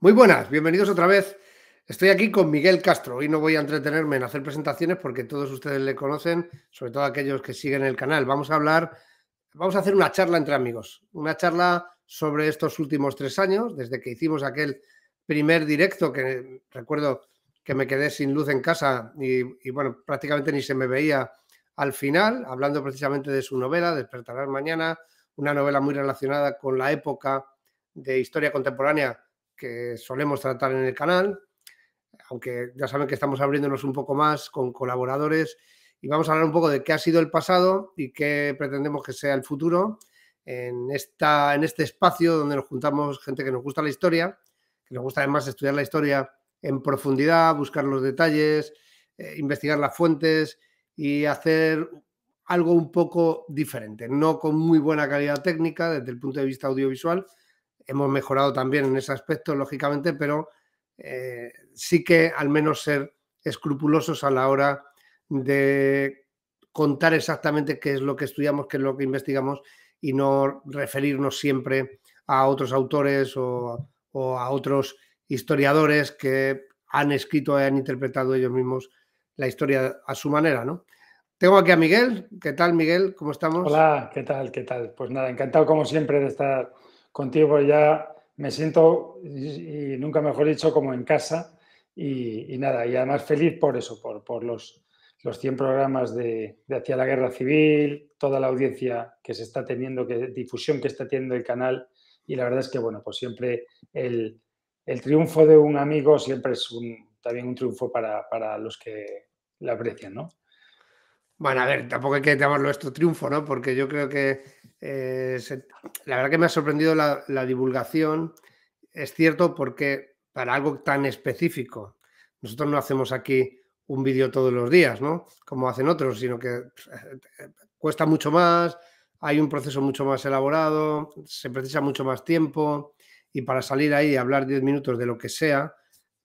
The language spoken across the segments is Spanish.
Muy buenas, bienvenidos otra vez. Estoy aquí con Miguel Castro. Hoy no voy a entretenerme en hacer presentaciones porque todos ustedes le conocen, sobre todo aquellos que siguen el canal. Vamos a hablar, vamos a hacer una charla entre amigos, una charla sobre estos últimos tres años, desde que hicimos aquel primer directo que recuerdo que me quedé sin luz en casa y, y bueno, prácticamente ni se me veía al final, hablando precisamente de su novela, Despertarás mañana, una novela muy relacionada con la época de historia contemporánea que solemos tratar en el canal, aunque ya saben que estamos abriéndonos un poco más con colaboradores y vamos a hablar un poco de qué ha sido el pasado y qué pretendemos que sea el futuro en, esta, en este espacio donde nos juntamos gente que nos gusta la historia, que nos gusta además estudiar la historia en profundidad, buscar los detalles, eh, investigar las fuentes y hacer algo un poco diferente, no con muy buena calidad técnica desde el punto de vista audiovisual, hemos mejorado también en ese aspecto, lógicamente, pero eh, sí que al menos ser escrupulosos a la hora de contar exactamente qué es lo que estudiamos, qué es lo que investigamos y no referirnos siempre a otros autores o, a otros historiadores que han escrito y han interpretado ellos mismos la historia a su manera, ¿no? Tengo aquí a Miguel. ¿Qué tal, Miguel? ¿Cómo estamos? Hola, ¿qué tal? ¿Qué tal? Pues nada, encantado como siempre de estar contigo ya me siento, y nunca mejor dicho, como en casa. Y, nada, y además feliz por eso, por, los, los 100 programas de, Hacia la Guerra Civil, toda la audiencia que se está teniendo, que, difusión que está teniendo el canal. Y la verdad es que, bueno, pues siempre el, el triunfo de un amigo siempre es también un triunfo para, para los que la aprecian, ¿no? Bueno, a ver, tampoco hay que llamarlo esto triunfo, ¿no? Porque yo creo que eh, la verdad que me ha sorprendido la, divulgación. Es cierto porque para algo tan específico, nosotros no hacemos aquí un vídeo todos los días, ¿no? Como hacen otros, sino que eh, cuesta mucho más, hay un proceso mucho más elaborado, se precisa mucho más tiempo y para salir ahí y hablar 10 minutos de lo que sea,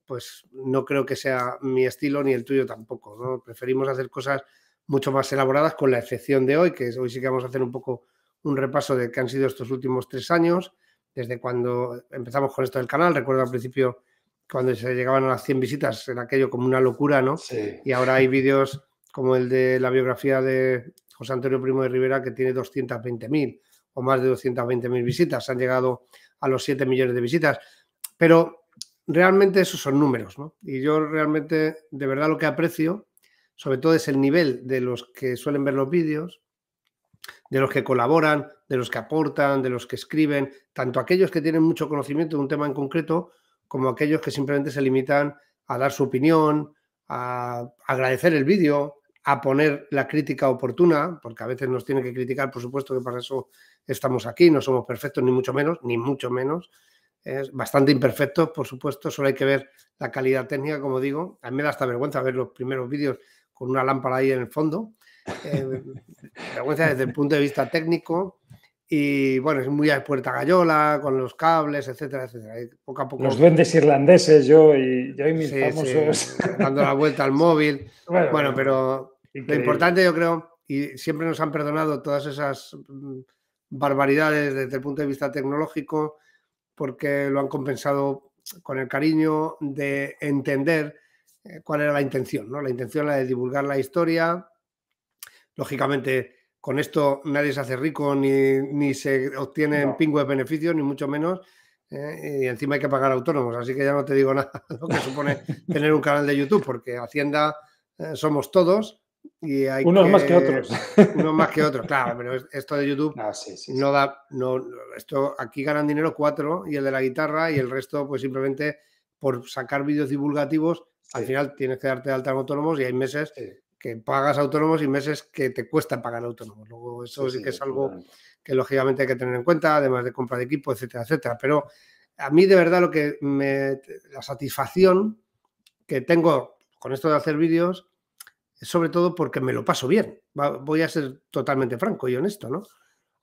pues no creo que sea mi estilo ni el tuyo tampoco, Preferimos hacer cosas mucho más elaboradas con la excepción de hoy, que hoy sí que vamos a hacer un poco un repaso de qué han sido estos últimos tres años, desde cuando empezamos con esto del canal. Recuerdo al principio cuando se llegaban a las 100 visitas, era aquello como una locura, ¿no? Y ahora hay vídeos como el de la biografía de José Antonio Primo de Rivera que tiene 220.000 o más de 220.000 visitas. Han llegado a los 7 millones de visitas. Pero realmente esos son números, ¿no? Y yo realmente, de verdad, lo que aprecio, sobre todo, es el nivel de los que suelen ver los vídeos, de los que colaboran, de los que aportan, de los que escriben, tanto aquellos que tienen mucho conocimiento de un tema en concreto, como aquellos que simplemente se limitan a dar su opinión, a agradecer el vídeo, a poner la crítica oportuna, porque a veces nos tienen que criticar, por supuesto que para eso estamos aquí, no somos perfectos ni mucho menos, ni mucho menos, es bastante imperfectos, por supuesto, solo hay que ver la calidad técnica, como digo, a mí me da hasta vergüenza ver los primeros vídeos con una lámpara ahí en el fondo, eh, desde el punto de vista técnico. Y bueno, es muy a puerta gallola, con los cables, etcétera, etcétera. poco a poco. Los duendes irlandeses, yo y, mis famosos. dando la vuelta al móvil. Bueno, pero lo importante, yo creo, y siempre nos han perdonado todas esas mm, barbaridades desde el punto de vista tecnológico, porque lo han compensado con el cariño de entender eh, cuál era la intención, ¿no? La intención era de divulgar la historia, Lógicamente, con esto nadie se hace rico ni, ni se obtienen pingües beneficios, ni mucho menos. ¿eh? y encima hay que pagar autónomos, así que ya no te digo nada lo que supone tener un canal de YouTube, porque Hacienda eh, somos todos y hay unos más que otros. Unos más que otros, claro, pero esto de YouTube ah, no da, no, esto aquí ganan dinero cuatro y el de la guitarra y el resto pues simplemente por sacar vídeos divulgativos, al final tienes que darte de alta en autónomos y hay meses que pagas autónomos y meses que te cuesta pagar autónomos. Luego, eso sí, que es algo que lógicamente hay que tener en cuenta, además de compra de equipo, etcétera, etcétera. Pero a mí, de verdad, lo que me. La satisfacción que tengo con esto de hacer vídeos es sobre todo porque me lo paso bien. Voy a ser totalmente franco y honesto, ¿no?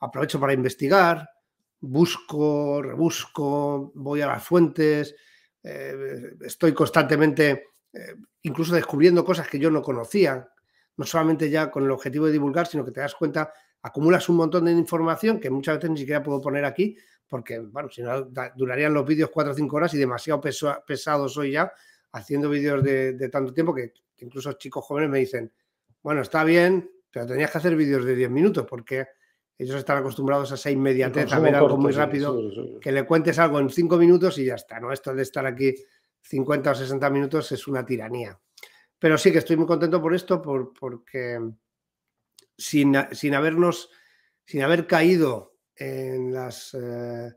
Aprovecho para investigar, busco, rebusco, voy a las fuentes, eh, estoy constantemente eh, incluso descubriendo cosas que yo no conocía, no solamente ya con el objetivo de divulgar, sino que te das cuenta, acumulas un montón de información que muchas veces ni siquiera puedo poner aquí, porque, bueno, si no, durarían los vídeos 4 o 5 horas y demasiado pesado soy ya haciendo vídeos de, tanto tiempo que incluso chicos jóvenes me dicen, bueno, está bien, pero tenías que hacer vídeos de 10 minutos porque ellos están acostumbrados a esa inmediatez, a ver algo muy rápido, que le cuentes algo en 5 minutos y ya está, ¿no? Esto de estar aquí 50 o 60 minutos es una tiranía. Pero sí que estoy muy contento por esto, porque sin, sin, habernos, sin haber caído en, las, eh,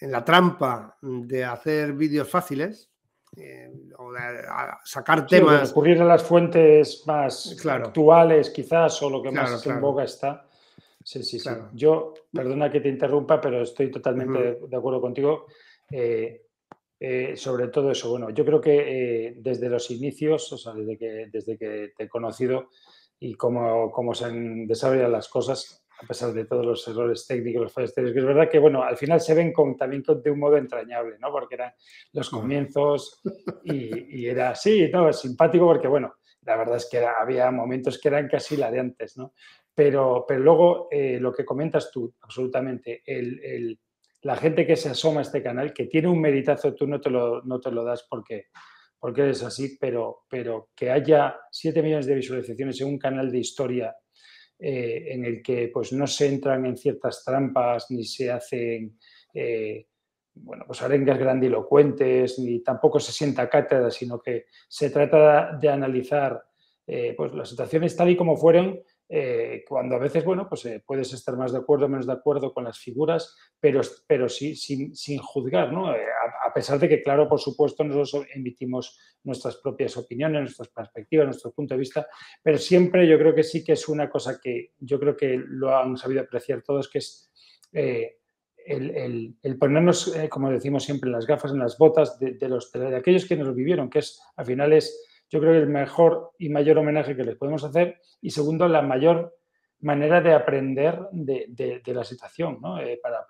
en la trampa de hacer vídeos fáciles, eh, o de, sacar temas. Recurrir a las fuentes más actuales, quizás, o lo que más en boga está. Sí, sí, sí. Yo, perdona que te interrumpa, pero estoy totalmente de, acuerdo contigo. Eh, eh, sobre todo eso, bueno, yo creo que eh, desde los inicios, o sea, desde que, desde que te he conocido y cómo, se han desarrollado las cosas, a pesar de todos los errores técnicos, los fallos técnicos, es verdad que, bueno, al final se ven con, también de un modo entrañable, ¿no? Porque eran los comienzos y, era así, ¿no? Simpático porque, bueno, la verdad es que había momentos que eran casi la de antes, ¿no? Pero, pero luego eh, lo que comentas tú, absolutamente, el la gente que se asoma a este canal, que tiene un meditazo, tú no te lo, no te lo das porque, porque eres así, pero, pero que haya 7 millones de visualizaciones en un canal de historia eh, en el que pues, no se entran en ciertas trampas ni se hacen... Eh, bueno, pues arengas grandilocuentes, ni tampoco se sienta cátedra, sino que se trata de analizar eh, pues las situaciones tal y como fueron eh, cuando a veces, bueno, pues eh, puedes estar más de acuerdo o menos de acuerdo con las figuras, pero, pero sin, juzgar, eh, A, pesar de que, claro, por supuesto, nosotros emitimos nuestras propias opiniones, nuestras perspectivas, nuestro punto de vista, pero siempre yo creo que sí que es una cosa que yo creo que lo han sabido apreciar todos, que es... el, ponernos, como decimos siempre, en las gafas, en las botas de, los, de aquellos que nos vivieron, que es, al final es yo creo que el mejor y mayor homenaje que les podemos hacer y segundo, la mayor manera de aprender de, la situación. Eh, para,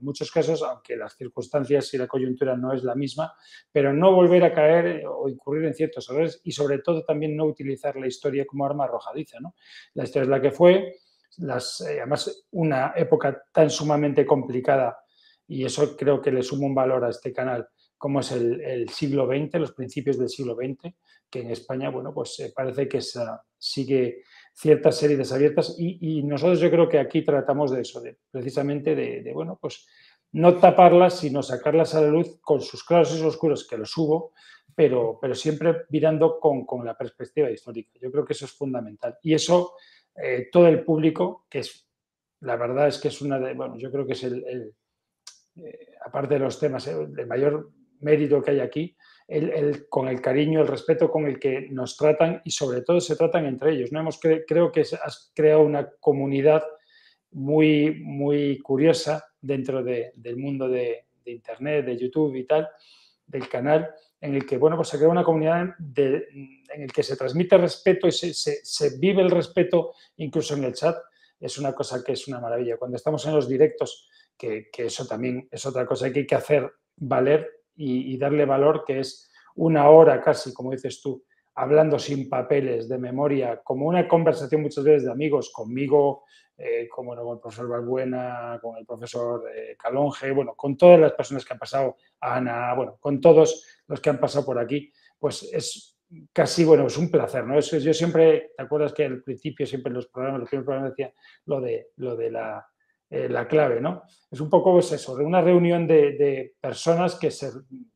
muchos casos, aunque las circunstancias y la coyuntura no es la misma, pero no volver a caer o incurrir en ciertos errores y sobre todo también no utilizar la historia como arma arrojadiza. ¿no? La historia es la que fue, eh, además una época tan sumamente complicada y eso creo que le suma un valor a este canal como es el, siglo XX, los principios del siglo XX, que en España, bueno, pues eh, parece que sigue ciertas series abiertas y, nosotros yo creo que aquí tratamos de eso, precisamente de, bueno, pues no taparlas, sino sacarlas a la luz con sus claros y oscuros, que los hubo, pero, pero siempre mirando con, la perspectiva histórica. Yo creo que eso es fundamental. Y eso, eh, todo el público, que es, la verdad es que es una de, bueno, yo creo que es el, eh, aparte de los temas, el mayor mérito que hay aquí, el, con el cariño, el respeto con el que nos tratan y sobre todo se tratan entre ellos. ¿no? Hemos creo que has creado una comunidad muy, muy curiosa dentro del mundo de, Internet, de YouTube y tal, del canal, en el que bueno, pues se crea una comunidad en el que se transmite respeto y se, se, vive el respeto incluso en el chat. Es una cosa que es una maravilla. Cuando estamos en los directos, que, que, eso también es otra cosa que hay que hacer valer y, darle valor, que es una hora casi, como dices tú, hablando sin papeles, de memoria, como una conversación muchas veces de amigos, conmigo, eh, como con el profesor Balbuena, con el profesor eh, Calonge, bueno, con todas las personas que han pasado, Ana, bueno, con todos los que han pasado por aquí, pues es casi, bueno, es un placer, ¿no? Es, yo siempre, ¿te acuerdas que al principio, siempre en los programas, los primeros programas decía lo de, lo de la eh, la clave, ¿no? Es un poco pues eso, de una reunión de, personas que, se,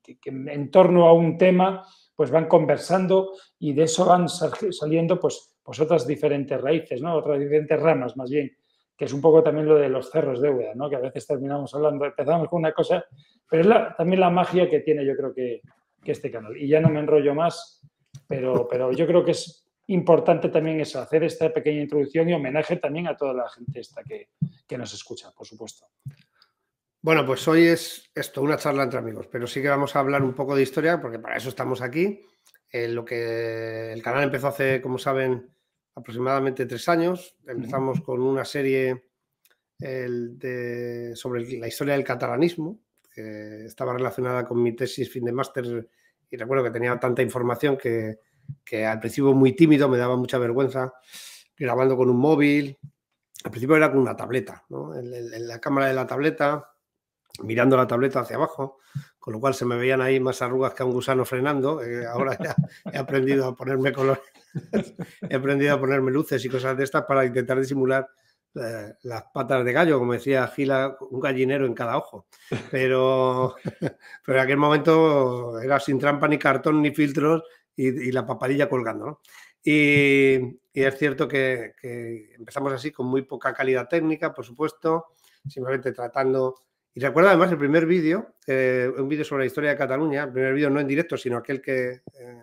que en torno a un tema pues van conversando y de eso van saliendo pues, pues otras diferentes raíces, ¿no? Otras diferentes ramas más bien, que es un poco también lo de los cerros de ¿no? Que a veces terminamos hablando, empezamos con una cosa, pero es también la magia que tiene yo creo que, que, este canal. Y ya no me enrollo más, pero, pero yo creo que es importante también es hacer esta pequeña introducción y homenaje también a toda la gente esta que, nos escucha, por supuesto. Bueno, pues hoy es esto, una charla entre amigos, pero sí que vamos a hablar un poco de historia, porque para eso estamos aquí. Eh, lo que el canal empezó hace, como saben, aproximadamente tres años. Empezamos con una serie sobre la historia del catalanismo, que estaba relacionada con mi tesis fin de máster, y recuerdo que tenía tanta información que, que al principio muy tímido, me daba mucha vergüenza grabando con un móvil. Al principio era con una tableta, en, la cámara de la tableta, mirando la tableta hacia abajo, con lo cual se me veían ahí más arrugas que a un gusano frenando. Eh, ahora ya he aprendido a ponerme colores... he aprendido a ponerme luces y cosas de estas para intentar disimular eh, las patas de gallo, como decía Gila, un gallinero en cada ojo. Pero, pero en aquel momento era sin trampa ni cartón ni filtros y, la papadilla colgando. Y, es cierto que, empezamos así con muy poca calidad técnica, por supuesto, simplemente tratando. Y recuerdo además el primer vídeo, eh, un vídeo sobre la historia de Cataluña, el primer vídeo no en directo, sino aquel que, eh,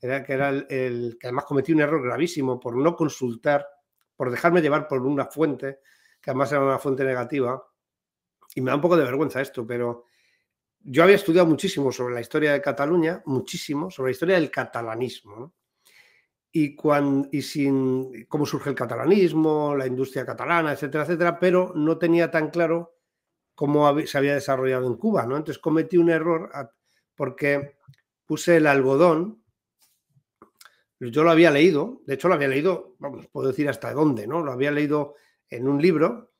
era, que, era el, que además cometí un error gravísimo por no consultar, por dejarme llevar por una fuente, que además era una fuente negativa. Y me da un poco de vergüenza esto, pero yo había estudiado muchísimo sobre la historia de Cataluña, muchísimo, sobre la historia del catalanismo. Y, cuando, y sin cómo surge el catalanismo, la industria catalana, etcétera, etcétera, pero no tenía tan claro cómo se había desarrollado en Cuba. ¿no? Entonces cometí un error porque puse el algodón. Yo lo había leído, de hecho lo había leído, vamos, puedo decir hasta dónde, ¿no? Lo había leído en un libro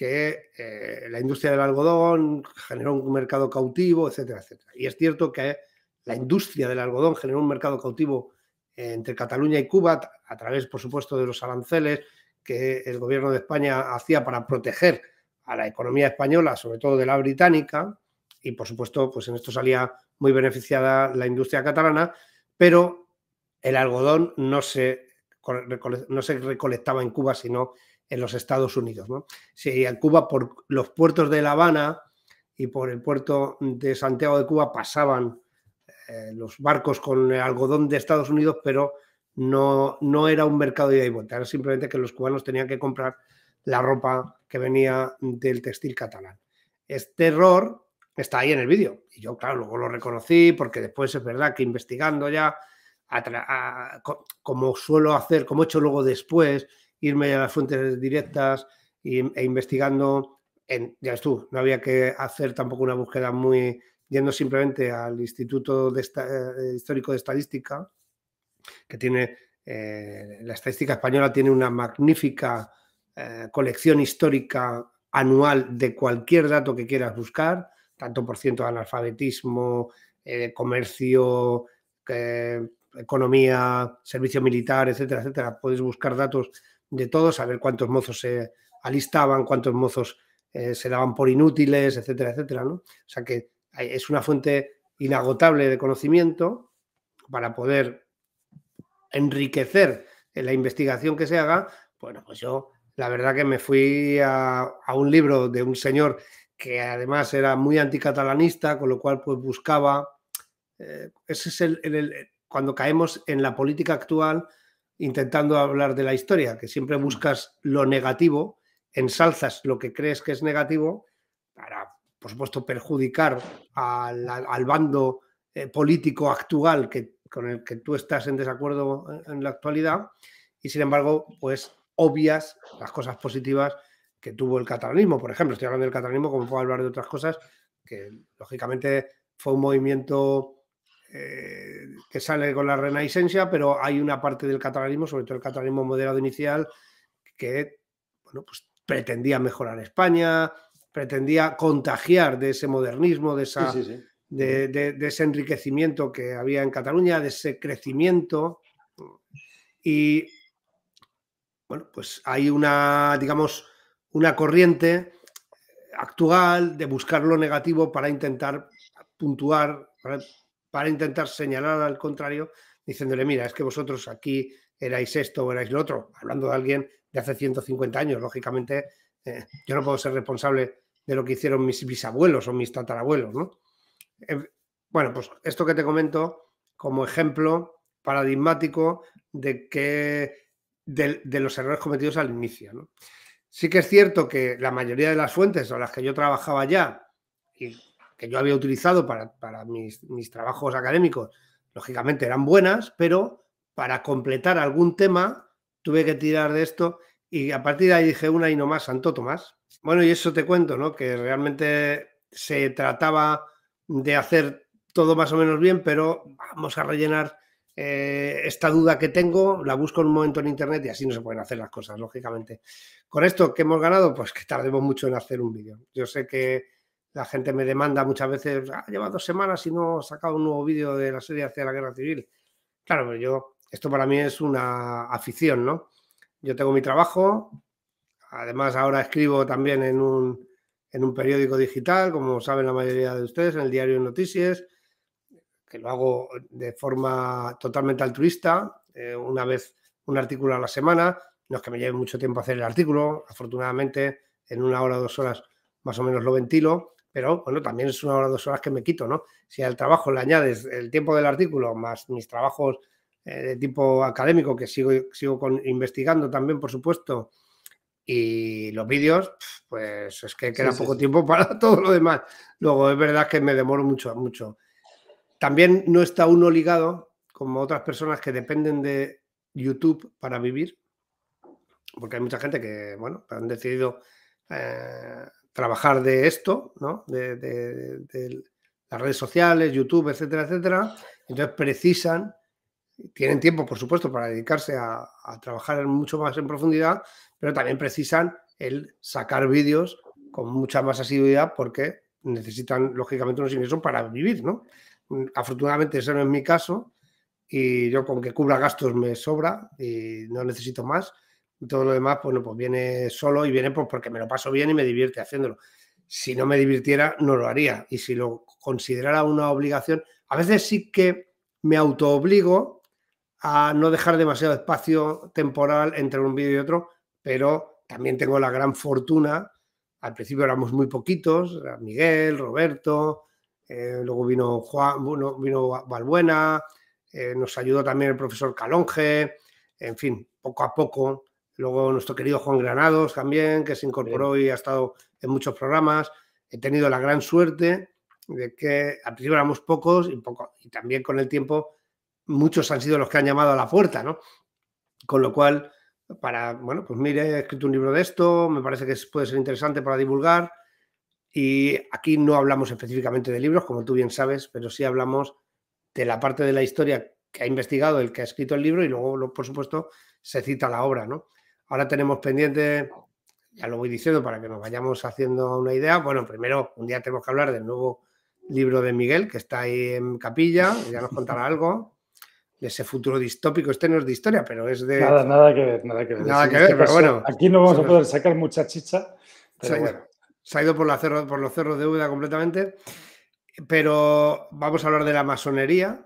que eh, la industria del algodón generó un mercado cautivo, etcétera, etcétera. Y es cierto que la industria del algodón generó un mercado cautivo entre Cataluña y Cuba, a través, por supuesto, de los aranceles que el gobierno de España hacía para proteger a la economía española, sobre todo de la británica, y por supuesto, pues en esto salía muy beneficiada la industria catalana, pero el algodón no se, no se recolectaba en Cuba, sino en los Estados Unidos. ¿no? Si a Cuba por los puertos de La Habana y por el puerto de Santiago de Cuba pasaban eh, los barcos con algodón de Estados Unidos, pero no, no era un mercado de ida vuelta, era simplemente que los cubanos tenían que comprar la ropa que venía del textil catalán. Este error está ahí en el vídeo. Y yo, claro, luego lo reconocí porque después es verdad que investigando ya, como suelo hacer, como he hecho luego después, irme a las fuentes directas e investigando. ya ves tú, no había que hacer tampoco una búsqueda muy yendo simplemente al Instituto de eh, Histórico de Estadística, que tiene, eh, la estadística española tiene una magnífica eh, colección histórica anual de cualquier dato que quieras buscar, tanto por ciento de analfabetismo, comercio, economía, servicio militar, etcétera, etcétera. Puedes buscar datos de todo, saber cuántos mozos se alistaban, cuántos mozos eh, se daban por inútiles, etcétera, etcétera. ¿no? O sea que eh, es una fuente inagotable de conocimiento para poder enriquecer la investigación que se haga. Bueno, pues yo la verdad que me fui a, un libro de un señor que además era muy anticatalanista, con lo cual pues buscaba... Eh, ese es el, cuando caemos en la política actual, intentando hablar de la historia, que siempre buscas lo negativo, ensalzas lo que crees que es negativo para, por supuesto, perjudicar al, bando eh, político actual que, con el que tú estás en desacuerdo en, eh, en la actualidad y, sin embargo, pues obvias las cosas positivas que tuvo el catalanismo. Por ejemplo, estoy hablando del catalanismo como puedo hablar de otras cosas, que lógicamente fue un movimiento que sale con la renaiscencia, pero hay una parte del catalanismo, sobre todo el catalanismo moderado inicial, que bueno, pues pretendía mejorar España, pretendía contagiar de ese modernismo, de, ese enriquecimiento que había en Cataluña, de ese crecimiento. Y bueno, pues hay una, digamos, una corriente actual de buscar lo negativo para intentar puntuar, para para intentar señalar al contrario, diciéndole, mira, es que vosotros aquí erais esto o erais lo otro, hablando de alguien de hace 150 años, lógicamente eh, yo no puedo ser responsable de lo que hicieron mis bisabuelos o mis tatarabuelos, ¿no? Eh, bueno, pues esto que te comento como ejemplo paradigmático de que de, los errores cometidos al inicio, Sí que es cierto que la mayoría de las fuentes a las que yo trabajaba ya, que yo había utilizado para, mis, mis, trabajos académicos, lógicamente eran buenas, pero para completar algún tema tuve que tirar de esto y a partir de ahí dije una y no más, Santo Tomás. Bueno, y eso te cuento, ¿no? Que realmente se trataba de hacer todo más o menos bien, pero vamos a rellenar eh, esta duda que tengo, la busco en un momento en internet y así no se pueden hacer las cosas, lógicamente. Con esto que hemos ganado, pues que tardemos mucho en hacer un vídeo. Yo sé que la gente me demanda muchas veces, ha ah, llevado dos semanas y no ha sacado un nuevo vídeo de la serie hacia la guerra civil. Claro, pero yo, esto para mí es una afición, ¿no? Yo tengo mi trabajo, además ahora escribo también en un, en un periódico digital, como saben la mayoría de ustedes, en el diario Noticias, que lo hago de forma totalmente altruista, eh, una vez un artículo a la semana, no es que me lleve mucho tiempo hacer el artículo, afortunadamente en una hora o dos horas más o menos lo ventilo, pero bueno, también es una hora o dos horas que me quito, ¿no? Si al trabajo le añades el tiempo del artículo más mis trabajos eh, de tipo académico que sigo, sigo investigando también, por supuesto, y los vídeos, pues es que queda poco tiempo para todo lo demás. Luego es verdad que me demoro mucho, mucho. También no está uno ligado como otras personas que dependen de YouTube para vivir, porque hay mucha gente que, bueno, han decidido eh, trabajar de esto, De, las redes sociales, YouTube, etcétera, etcétera. Entonces precisan, tienen tiempo, por supuesto, para dedicarse a, trabajar mucho más en profundidad, pero también precisan el sacar vídeos con mucha más asiduidad porque necesitan, lógicamente, unos ingresos para vivir, ¿no? Afortunadamente ese no es mi caso y yo con que cubra gastos me sobra y no necesito más todo lo demás, bueno, pues, pues viene solo y viene pues, porque me lo paso bien y me divierte haciéndolo. Si no me divirtiera, no lo haría. Y si lo considerara una obligación, a veces sí que me autoobligo a no dejar demasiado espacio temporal entre un vídeo y otro, pero también tengo la gran fortuna. Al principio éramos muy poquitos, Miguel, Roberto, eh, luego vino Juan, bueno, vino Valbuena, eh, nos ayudó también el profesor Calonge, en fin, poco a poco Luego nuestro querido Juan Granados también, que se incorporó y ha estado en muchos programas. He tenido la gran suerte de que al principio éramos pocos y, poco, y también con el tiempo muchos han sido los que han llamado a la puerta, ¿no? Con lo cual, para, bueno, pues mire, he escrito un libro de esto, me parece que puede ser interesante para divulgar. Y aquí no hablamos específicamente de libros, como tú bien sabes, pero sí hablamos de la parte de la historia que ha investigado el que ha escrito el libro y luego, por supuesto, se cita la obra, ¿no? Ahora tenemos pendiente, ya lo voy diciendo para que nos vayamos haciendo una idea. Bueno, primero, un día tenemos que hablar del nuevo libro de Miguel, que está ahí en capilla, ya nos contará algo de ese futuro distópico. Este no es de historia, pero es de. Nada, nada que ver, nada que ver. Este pero bueno. Aquí no vamos a poder sacar mucha chicha. se, ha ido por, la por los cerros de Uda completamente. Pero vamos a hablar de la masonería.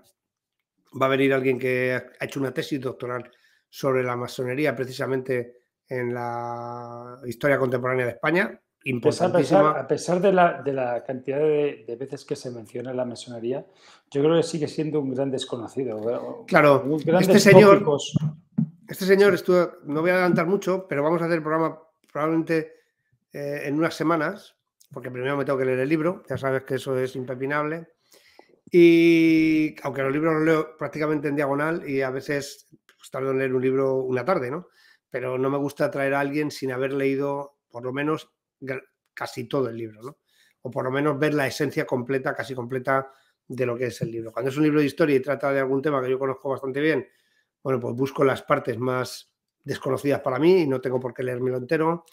Va a venir alguien que ha hecho una tesis doctoral sobre la masonería precisamente en la historia contemporánea de España. Pues a, pesar, de, la, cantidad de, veces que se menciona la masonería, yo creo que sigue siendo un gran desconocido. Claro, este señor, este señor, estuvo, no voy a adelantar mucho, pero vamos a hacer el programa probablemente eh, en unas semanas, porque primero me tengo que leer el libro, ya sabes que eso es impepinable. Y aunque los libros los leo prácticamente en diagonal y a veces pues en leer un libro una tarde, ¿no? Pero no me gusta traer a alguien sin haber leído por lo menos casi todo el libro, ¿no? O por lo menos ver la esencia completa, casi completa de lo que es el libro. Cuando es un libro de historia y trata de algún tema que yo conozco bastante bien, bueno, pues busco las partes más desconocidas para mí y no tengo por qué leérmelo entero,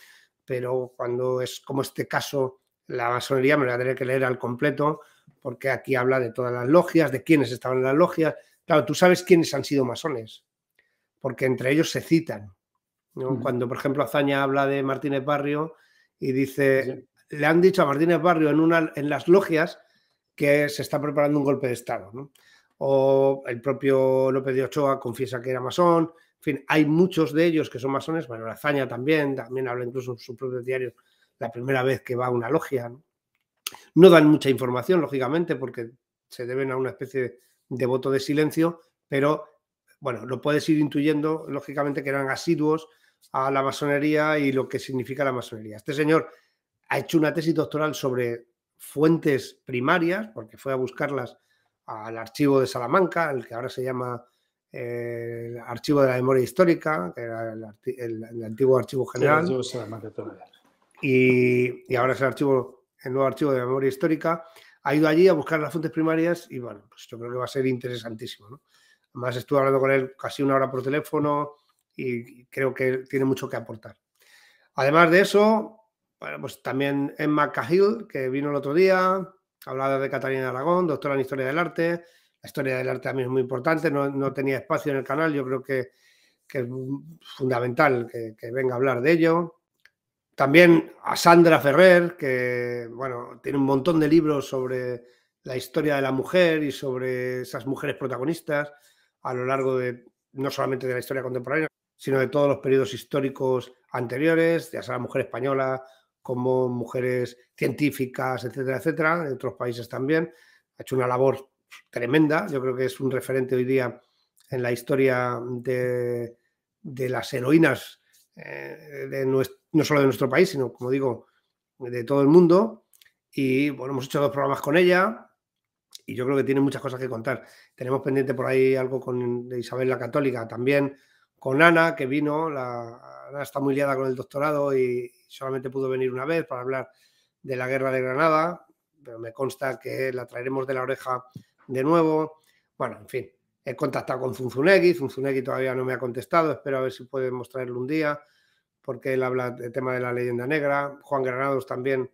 pero cuando es como este caso, la masonería me la tendré que leer al completo porque aquí habla de todas las logias, de quiénes estaban en las logias. Claro, tú sabes quiénes han sido masones, porque entre ellos se citan. Cuando, por ejemplo, Azaña habla de Martínez Barrio y dice, le han dicho a Martínez Barrio en, una, en las logias que se está preparando un golpe de Estado. O el propio López de Ochoa confiesa que era masón. En fin, hay muchos de ellos que son masones. Bueno, Azaña también, también habla incluso en su propio diario la primera vez que va a una logia. no dan mucha información, lógicamente, porque se deben a una especie de voto de silencio, pero bueno, lo puedes ir intuyendo, lógicamente, que eran asiduos a la masonería y lo que significa la masonería. Este señor ha hecho una tesis doctoral sobre fuentes primarias, porque fue a buscarlas al archivo de Salamanca, el que ahora se llama eh, el Archivo de la Memoria Histórica, que era el, antiguo Archivo General. de Salamanca y, y, ahora es el archivo, el nuevo archivo de memoria histórica. Ha ido allí a buscar las fuentes primarias y bueno, pues yo creo que va a ser interesantísimo. ¿no? Además, estuve hablando con él casi una hora por teléfono y creo que tiene mucho que aportar. Además de eso, pues también Emma Cahill, que vino el otro día, hablaba de Catalina Aragón, doctora en Historia del Arte. La historia del arte también es muy importante, no, tenía espacio en el canal, yo creo que, es fundamental que, que venga a hablar de ello. También a Sandra Ferrer, que bueno, tiene un montón de libros sobre la historia de la mujer y sobre esas mujeres protagonistas a lo largo de no solamente de la historia contemporánea, sino de todos los periodos históricos anteriores, ya sea la mujer española, como mujeres científicas, etcétera, etcétera, En otros países también. Ha hecho una labor tremenda, yo creo que es un referente hoy día en la historia de, las heroínas, eh, no solo de nuestro país, sino, como digo, de todo el mundo. Y bueno, hemos hecho dos programas con ella, y yo creo que tiene muchas cosas que contar. Tenemos pendiente por ahí algo con Isabel la Católica, también con Ana, que vino, Ana está muy liada con el doctorado y solamente pudo venir una vez para hablar de la guerra de Granada, pero me consta que la traeremos de la oreja de nuevo. Bueno, en fin, he contactado con Zunzunegui, Zunzunegui todavía no me ha contestado, espero a ver si podemos traerlo un día, porque él habla del tema de la leyenda negra, Juan Granados también.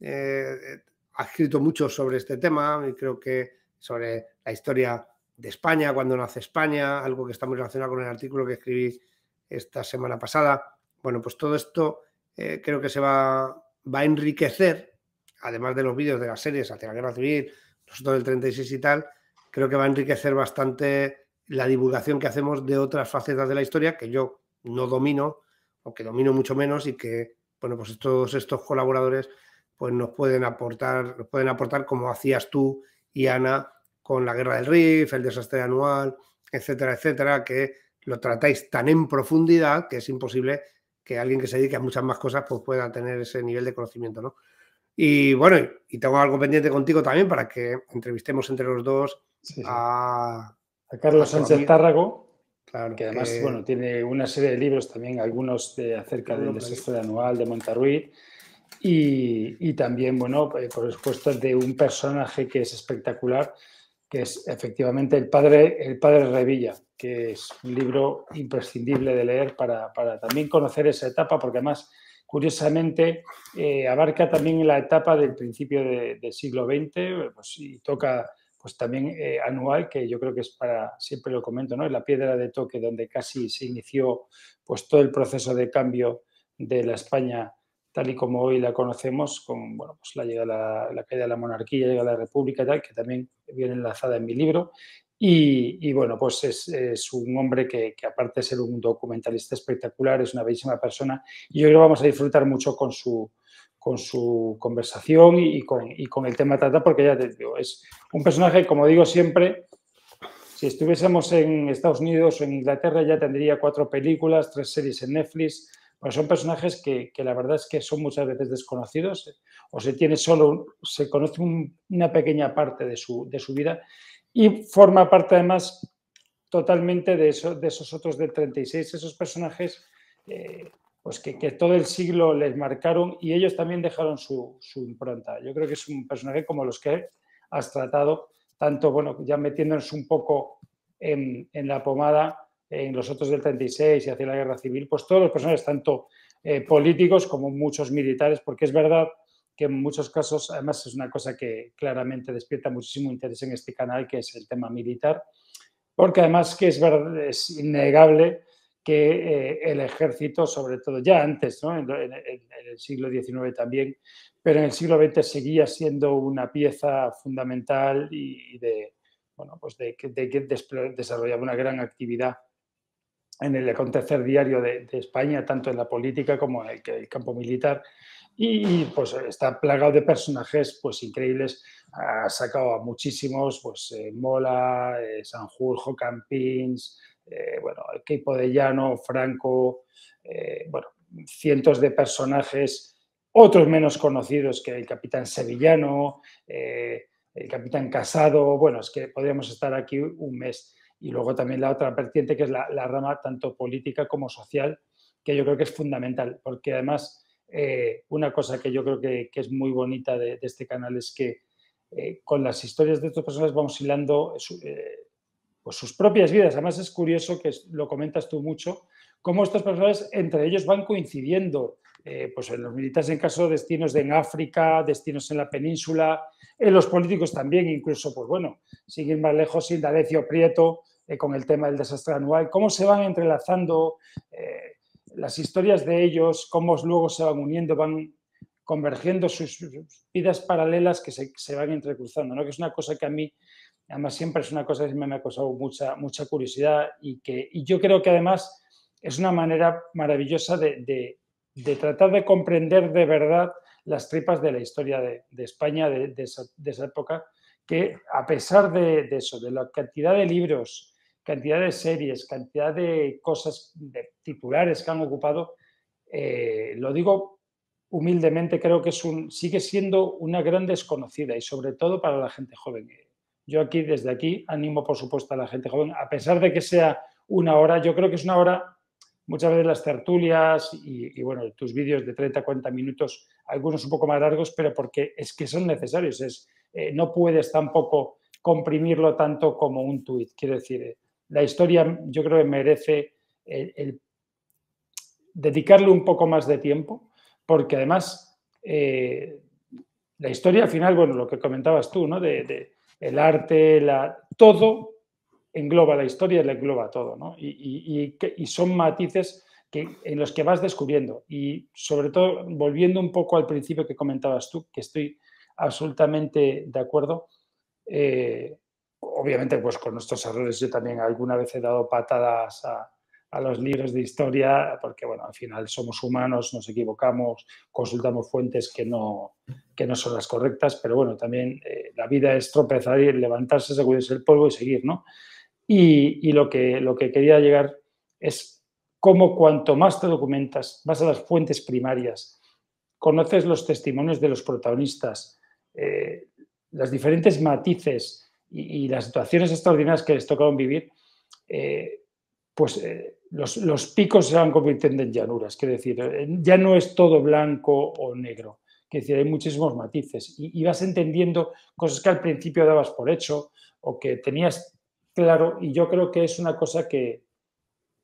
Eh, eh, ha escrito mucho sobre este tema y creo que sobre la historia de España, cuando nace España, algo que está muy relacionado con el artículo que escribí esta semana pasada. Bueno, pues todo esto eh, creo que se va, va a enriquecer, además de los vídeos de las series hacia la guerra civil, nosotros del 36 y tal, creo que va a enriquecer bastante la divulgación que hacemos de otras facetas de la historia que yo no domino o que domino mucho menos y que, bueno, pues todos estos colaboradores pues nos pueden aportar, pueden aportar como hacías tú y Ana con la guerra del RIF, el desastre anual, etcétera, etcétera, que lo tratáis tan en profundidad que es imposible que alguien que se dedique a muchas más cosas pues pueda tener ese nivel de conocimiento, Y bueno, y tengo algo pendiente contigo también para que entrevistemos entre los dos A, Carlos Sánchez Tárrago, que además Bueno, tiene una serie de libros también, algunos acerca del desastre anual de Montarruid y, también, bueno, eh, por supuesto, de un personaje que es espectacular, que es efectivamente el padre, el padre Revilla, que es un libro imprescindible de leer para, también conocer esa etapa, porque además, curiosamente, eh, abarca también la etapa del principio del siglo XX pues, y toca pues también eh, anual, que yo creo que es para, siempre lo comento, ¿no? es La piedra de toque, donde casi se inició pues todo el proceso de cambio de la España tal y como hoy la conocemos, con bueno, pues la, llega la, la, caída de la monarquía, llega la república, que también viene enlazada en mi libro. Y, bueno, pues es, un hombre que, aparte de ser un documentalista espectacular, es una bellísima persona. Y yo creo que vamos a disfrutar mucho con su, con su conversación y con, y con el tema tratado, porque ya te digo, es un personaje, como digo siempre, si estuviésemos en Estados Unidos o en Inglaterra ya tendría cuatro películas, tres series en Netflix, son personajes que, la verdad es que son muchas veces desconocidos eh, o se tiene solo, se conoce una pequeña parte de su, de su vida y forma parte además totalmente de, de esos otros del 36, esos personajes eh, pues que, todo el siglo les marcaron y ellos también dejaron su, impronta. Yo creo que es un personaje como los que has tratado, tanto, bueno, ya metiéndonos un poco en, en la pomada, en los otros del 36 y hacia la guerra civil, pues todos los personajes, tanto eh, políticos como muchos militares, porque es verdad que en muchos casos, además es una cosa que claramente despierta muchísimo interés en este canal, que es el tema militar, porque además que es, es innegable que eh, el ejército, sobre todo ya antes, en, el siglo XIX también, pero en el siglo XX seguía siendo una pieza fundamental y, de, pues de, que desarrollaba una gran actividad en el acontecer diario de, España, tanto en la política como en el, campo militar. Y, pues está plagado de personajes pues increíbles. Ha sacado a muchísimos, pues eh, Mola, eh, Sanjurjo, Campins, eh, bueno, Equipo de Llano, Franco, eh, bueno, cientos de personajes, otros menos conocidos que el Capitán Sevillano, el Capitán Casado. Bueno, es que podríamos estar aquí un mes y luego también la otra vertiente que es la, rama tanto política como social, que yo creo que es fundamental, porque además eh, una cosa que yo creo que, es muy bonita de, este canal es que eh, con las historias de estas personas vamos hilando eh, pues sus propias vidas. Además es curioso que lo comentas tú mucho, cómo estas personas entre ellos van coincidiendo eh, pues en los militares en caso destinos en África, destinos en la península, en los políticos también, incluso, pues bueno, siguen más lejos, Indalecio Prieto, eh, con el tema del desastre anual, cómo se van entrelazando eh, las historias de ellos, cómo luego se van uniendo, van convergiendo sus, vidas paralelas que se, van entrecruzando, ¿no? que es una cosa que a mí, además siempre es una cosa que me ha causado mucha, mucha curiosidad y que yo creo que además es una manera maravillosa de de tratar de comprender de verdad las tripas de la historia de, España de, esa, época, que a pesar de, eso, de la cantidad de libros, cantidad de series, cantidad de cosas, de titulares que han ocupado, eh, lo digo humildemente, creo que un, sigue siendo una gran desconocida y sobre todo para la gente joven. Yo aquí, desde aquí, animo por supuesto a la gente joven, a pesar de que sea una hora, yo creo que es una hora muchas veces las tertulias y, bueno, tus vídeos de 30, 40 minutos, algunos un poco más largos, pero porque es que son necesarios. Es, eh, no puedes tampoco comprimirlo tanto como un tuit. Quiero decir, eh, la historia yo creo que merece dedicarle un poco más de tiempo, porque además eh, la historia al final, bueno, lo que comentabas tú, ¿no? De, de el arte, la, todo engloba la historia y la engloba todo, ¿no? Y, son matices que, en los que vas descubriendo. Y sobre todo, volviendo un poco al principio que comentabas tú, que estoy absolutamente de acuerdo, eh, obviamente pues con nuestros errores yo también alguna vez he dado patadas a, los libros de historia, porque bueno, al final somos humanos, nos equivocamos, consultamos fuentes que no, que no son las correctas, pero bueno, también eh, la vida es tropezar y levantarse, sacudirse el polvo y seguir, ¿no? Y, lo, que, lo que quería llegar es cómo cuanto más te documentas, vas a las fuentes primarias, conoces los testimonios de los protagonistas, eh, las diferentes matices y, las situaciones extraordinarias que les tocaron vivir, eh, pues eh, los, picos se van convirtiendo en llanuras. Quiere decir, eh, ya no es todo blanco o negro. Quiere decir, hay muchísimos matices y, y vas entendiendo cosas que al principio dabas por hecho o que tenías claro y yo creo que es una cosa que,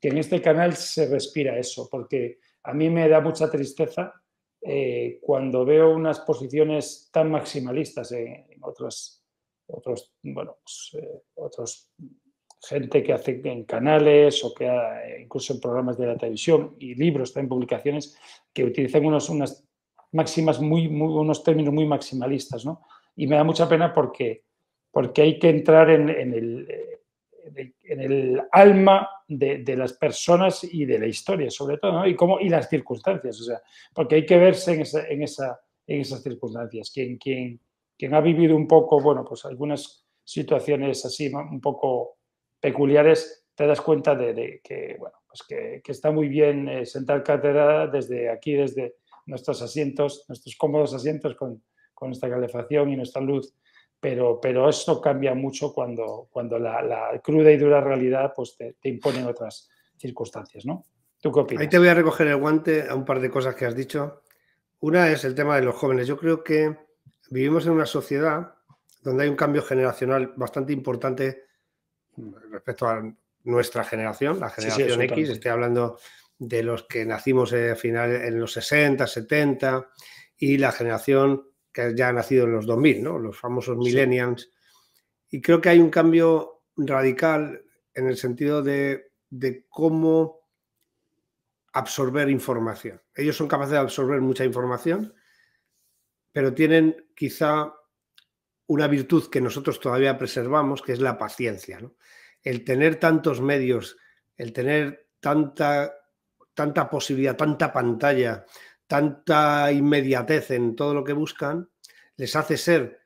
en este canal se respira eso, porque a mí me da mucha tristeza eh, cuando veo unas posiciones tan maximalistas eh, en, otros, otros, bueno, pues, eh, otros gente que hace en canales o que incluso en programas de la televisión y libros, en publicaciones, que utilizan unos, unas máximas muy, unos términos muy maximalistas, ¿no? Y me da mucha pena porque, porque hay que entrar en el, en el, alma de, las personas y de la historia, sobre todo, y, cómo, y las circunstancias, o sea, porque hay que verse en, esa, en, esa, en esas circunstancias. Quien, quien, ha vivido un poco, bueno, pues algunas situaciones así un poco peculiares, te das cuenta de, que, bueno, pues que, está muy bien eh, sentar cátedra desde aquí, desde nuestros asientos, nuestros cómodos asientos con, con nuestra calefacción y nuestra luz pero, pero cambia mucho cuando, cuando la, cruda y dura realidad pues te, impone otras circunstancias, ¿no? ¿Tú qué opinas? Ahí te voy a recoger el guante a un par de cosas que has dicho. Una es el tema de los jóvenes. Yo creo que vivimos en una sociedad donde hay un cambio generacional bastante importante respecto a nuestra generación, la generación X. Estoy hablando de los que nacimos eh, al final, en los 60, 70 y la generación que ya han nacido en los 2000, los famosos millennials. Y creo que hay un cambio radical en el sentido de, cómo absorber información. Ellos son capaces de absorber mucha información, pero tienen quizá una virtud que nosotros todavía preservamos, que es la paciencia. El tener tantos medios, el tener tanta, tanta posibilidad, tanta pantalla, tanta inmediatez en todo lo que buscan, les hace ser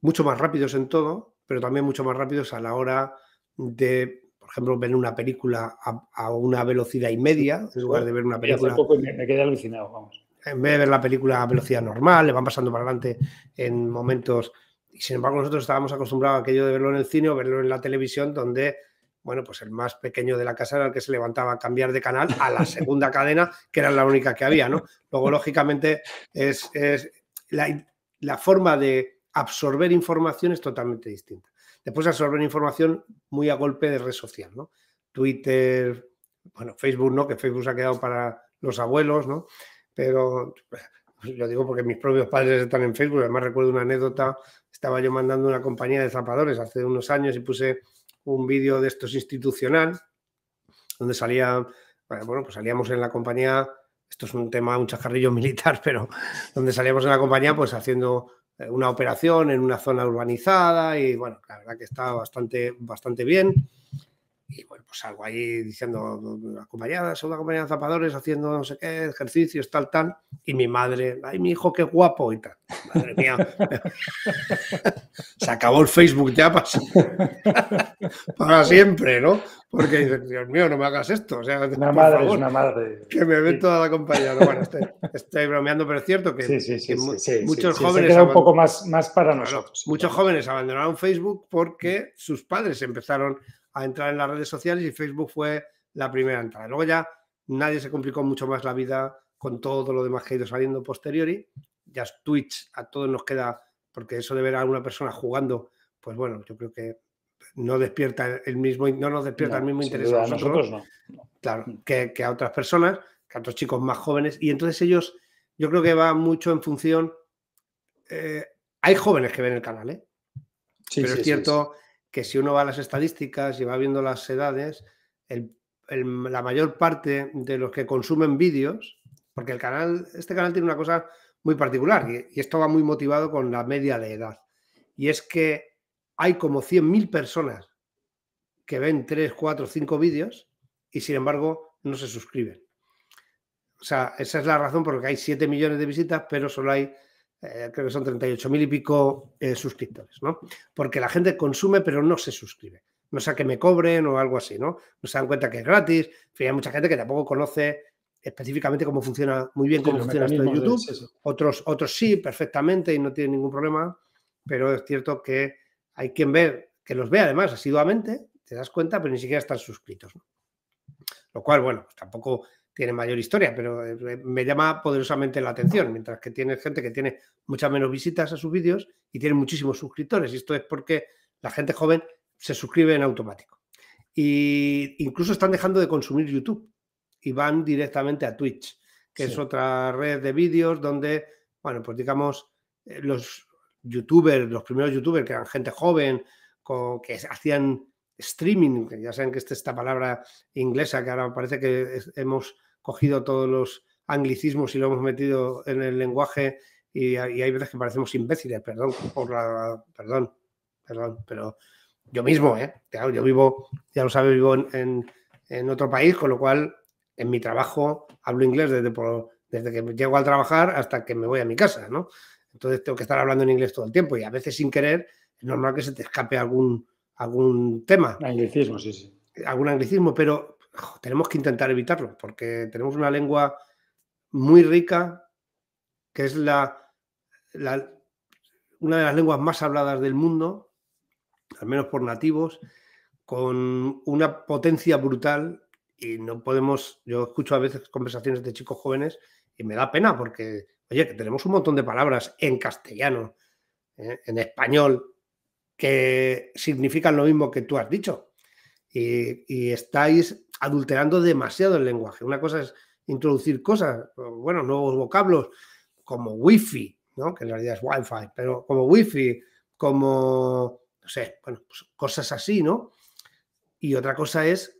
mucho más rápidos en todo, pero también mucho más rápidos a la hora de, por ejemplo, ver una película a, una velocidad y media, en lugar de ver una película. me, me alucinado, vamos. En vez de ver la película a velocidad normal, le van pasando para adelante en momentos. Y sin embargo, nosotros estábamos acostumbrados a aquello de verlo en el cine o verlo en la televisión, donde bueno, pues el más pequeño de la casa era el que se levantaba a cambiar de canal a la segunda cadena, que era la única que había, ¿no? Luego, lógicamente, es, la, forma de absorber información es totalmente distinta. Después absorber información muy a golpe de red social, ¿no? Twitter, bueno, Facebook, ¿no? Que Facebook se ha quedado para los abuelos, ¿no? Pero pues, lo digo porque mis propios padres están en Facebook. Además, recuerdo una anécdota. Estaba yo mandando una compañía de zapadores hace unos años y puse un vídeo de estos institucional, donde salía, eh, bueno, pues salíamos en la compañía, esto es un tema, un chajarrillo militar, pero donde salíamos en la compañía pues haciendo eh, una operación en una zona urbanizada y bueno, la verdad que está bastante, bastante bien. Y bueno, pues salgo ahí diciendo, acompañada, una compañía de zapadores, haciendo no sé qué, ejercicios, tal, tal. Y mi madre, ay, mi hijo, qué guapo y tal. Madre mía. Se acabó el Facebook ya para, para siempre, ¿no? Porque dicen, Dios mío, no me hagas esto. una madre, es una madre. Que me ve toda la compañía. Bueno, estoy, bromeando, pero es cierto que, muchos jóvenes. un poco más, más para nosotros. Muchos jóvenes abandonaron Facebook porque sus padres empezaron a entrar en las redes sociales y Facebook fue la primera entrada. Luego ya nadie se complicó mucho más la vida con todo lo demás que ha ido saliendo posteriori. Ya Twitch a todos nos queda, porque eso de ver a una persona jugando, pues bueno, yo creo que no despierta el mismo, no nos despierta el mismo interés claro, mm. que, a otras personas, que a otros chicos más jóvenes. Y entonces ellos, yo creo que va mucho en función. Eh, hay jóvenes que ven el canal, ¿eh? Pero es cierto que si uno va a las estadísticas y va viendo las edades, la mayor parte de los que consumen vídeos, porque el canal, este canal tiene una cosa muy particular y, y esto va muy motivado con la media de edad. Y es que hay como 100.000 personas que ven 3, 4, 5 vídeos y sin embargo no se suscriben. O sea, esa es la razón por la que hay 7 millones de visitas, pero solo hay eh, creo que son 38 mil y pico eh, suscriptores, ¿no? Porque la gente consume pero no se suscribe. No sea que me cobren o algo así, ¿no? No se dan cuenta que es gratis. hay mucha gente que tampoco conoce específicamente cómo funciona muy bien cómo funciona esto de YouTube. otros, otros sí, perfectamente y no tienen ningún problema, pero es cierto que hay quien ve, que los ve además asiduamente, te das cuenta, pero ni siquiera están suscritos. Lo cual, bueno, pues tampoco tiene mayor historia, pero eh, me llama poderosamente la atención, mientras que tiene gente que tiene muchas menos visitas a sus vídeos y tiene muchísimos suscriptores. Y esto es porque la gente joven se suscribe en automático. Y incluso están dejando de consumir YouTube y van directamente a Twitch, que es otra red de vídeos donde, bueno, pues digamos, eh, los youtubers, los primeros youtubers que eran gente joven, que hacían streaming, que ya saben que esta, esta palabra inglesa que ahora parece que hemos cogido todos los anglicismos y lo hemos metido en el lenguaje y, hay veces que parecemos imbéciles, perdón, perdón, perdón, pero yo mismo, ¿eh? yo vivo, ya lo sabes, vivo en, otro país, con lo cual en mi trabajo hablo inglés desde, desde que llego al trabajar hasta que me voy a mi casa, ¿no? Entonces tengo que estar hablando en inglés todo el tiempo y a veces sin querer es normal que se te escape algún, algún tema. Anglicismo, sí, sí. Algún anglicismo, pero, tenemos que intentar evitarlo, porque tenemos una lengua muy rica, que es la, una de las lenguas más habladas del mundo, al menos por nativos, con una potencia brutal y no podemos, yo escucho a veces conversaciones de chicos jóvenes y me da pena porque, oye, que tenemos un montón de palabras en castellano, ¿eh? en español, que significan lo mismo que tú has dicho. y estáis adulterando demasiado el lenguaje. Una cosa es introducir cosas, bueno, nuevos vocablos, como wifi, ¿no? que en realidad es wifi, pero como wifi, como, no sé, bueno, pues cosas así, ¿no? Y otra cosa es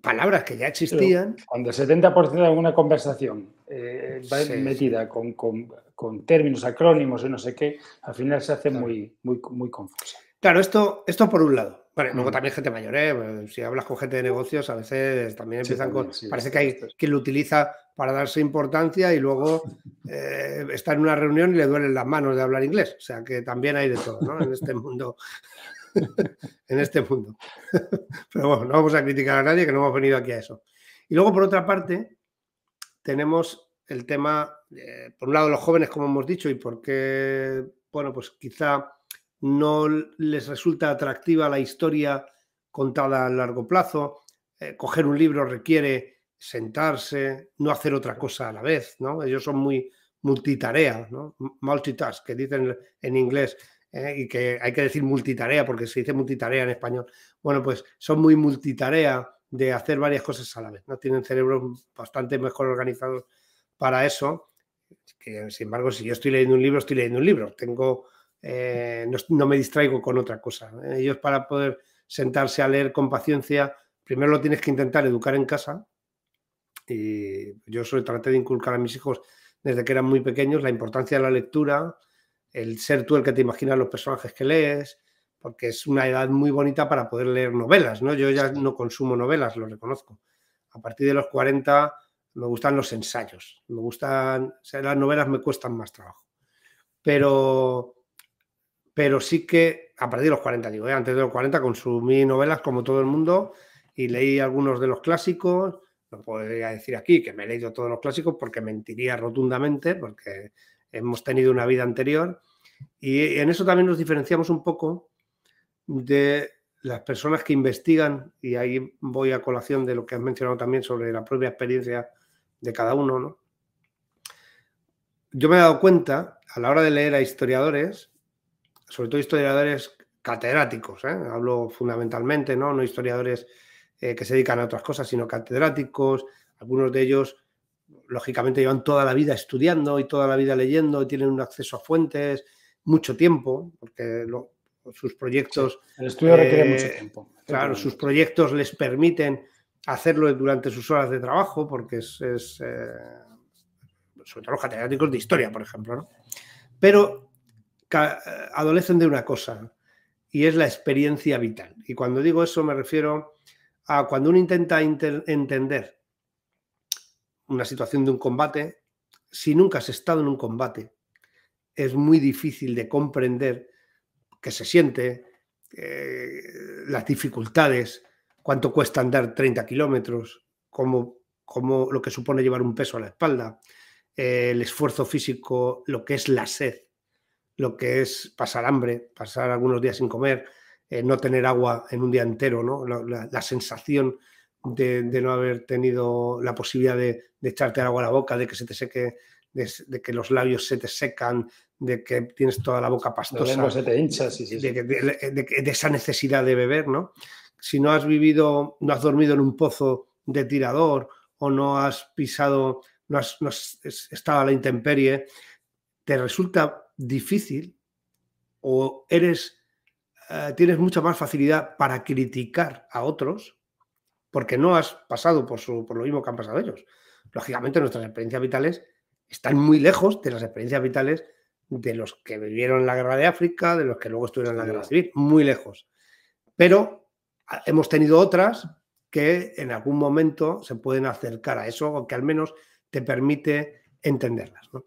palabras que ya existían. cuando el 70% de alguna conversación eh, va metida con, términos, acrónimos y no sé qué, al final se hace muy, muy, muy confusa. Claro, esto, esto por un lado. Bueno, luego también gente mayor, ¿eh? Pues, si hablas con gente de negocios, a veces también empiezan con. parece que hay quien lo utiliza para darse importancia y luego eh, está en una reunión y le duelen las manos de hablar inglés. O sea que también hay de todo, ¿no? En este mundo. en este mundo. Pero bueno, no vamos a criticar a nadie que no hemos venido aquí a eso. Y luego, por otra parte, tenemos el tema, eh, por un lado, los jóvenes, como hemos dicho, y por qué bueno, pues quizá no les resulta atractiva la historia contada a largo plazo. Eh, coger un libro requiere sentarse, no hacer otra cosa a la vez, ¿no? Ellos son muy multitarea, Multitask, que dicen en inglés, eh, y que hay que decir multitarea porque se dice multitarea en español. Bueno, pues son muy multitarea de hacer varias cosas a la vez, ¿no? Tienen cerebros bastante mejor organizados para eso. Que, sin embargo, si yo estoy leyendo un libro, estoy leyendo un libro. Tengo eh, no, me distraigo con otra cosa. Ellos para poder sentarse a leer con paciencia, primero lo tienes que intentar educar en casa. Y yo sobre traté de inculcar a mis hijos desde que eran muy pequeños la importancia de la lectura, el ser tú el que te imaginas los personajes que lees, porque es una edad muy bonita para poder leer novelas, ¿no? Yo ya no consumo novelas, lo reconozco. A partir de los 40 me gustan los ensayos, me gustan, las novelas me cuestan más trabajo. Pero pero sí que a partir de los 40, digo, ¿eh? antes de los 40 consumí novelas como todo el mundo y leí algunos de los clásicos. No podría decir aquí que me he leído todos los clásicos porque mentiría rotundamente, porque hemos tenido una vida anterior. Y en eso también nos diferenciamos un poco de las personas que investigan, y ahí voy a colación de lo que has mencionado también sobre la propia experiencia de cada uno, ¿no? Yo me he dado cuenta, a la hora de leer a historiadores, sobre todo historiadores catedráticos, ¿eh? hablo fundamentalmente, ¿no? no historiadores eh, que se dedican a otras cosas, sino catedráticos, algunos de ellos lógicamente llevan toda la vida estudiando y toda la vida leyendo, y tienen un acceso a fuentes, mucho tiempo, porque sus proyectos... el estudio requiere mucho eh, tiempo. Claro, sus proyectos les permiten hacerlo durante sus horas de trabajo, porque es... es sobre todo los catedráticos de historia, por ejemplo. ¿no? Pero eh, adolecen de una cosa y es la experiencia vital. Y cuando digo eso me refiero a cuando uno intenta entender una situación de un combate, si nunca has estado en un combate, es muy difícil de comprender qué se siente, eh, las dificultades, cuánto cuesta andar 30 kilómetros, cómo, lo que supone llevar un peso a la espalda, eh, el esfuerzo físico, lo que es la sed lo que es pasar hambre, pasar algunos días sin comer, eh, no tener agua en un día entero, ¿no? la, sensación de, no haber tenido la posibilidad de, echarte agua a la boca, de que se te seque, de, que los labios se te secan, de que tienes toda la boca pastosa. De, esa necesidad de beber, ¿no? Si no has vivido, no has dormido en un pozo de tirador o no has pisado, no has estado a la intemperie, te resulta difícil o eres, eh, tienes mucha más facilidad para criticar a otros porque no has pasado por, por lo mismo que han pasado ellos. Lógicamente nuestras experiencias vitales están muy lejos de las experiencias vitales de los que vivieron la guerra de África, de los que luego estuvieron en la guerra civil, muy lejos. Pero ah, hemos tenido otras que en algún momento se pueden acercar a eso o que al menos te permite entenderlas. ¿no?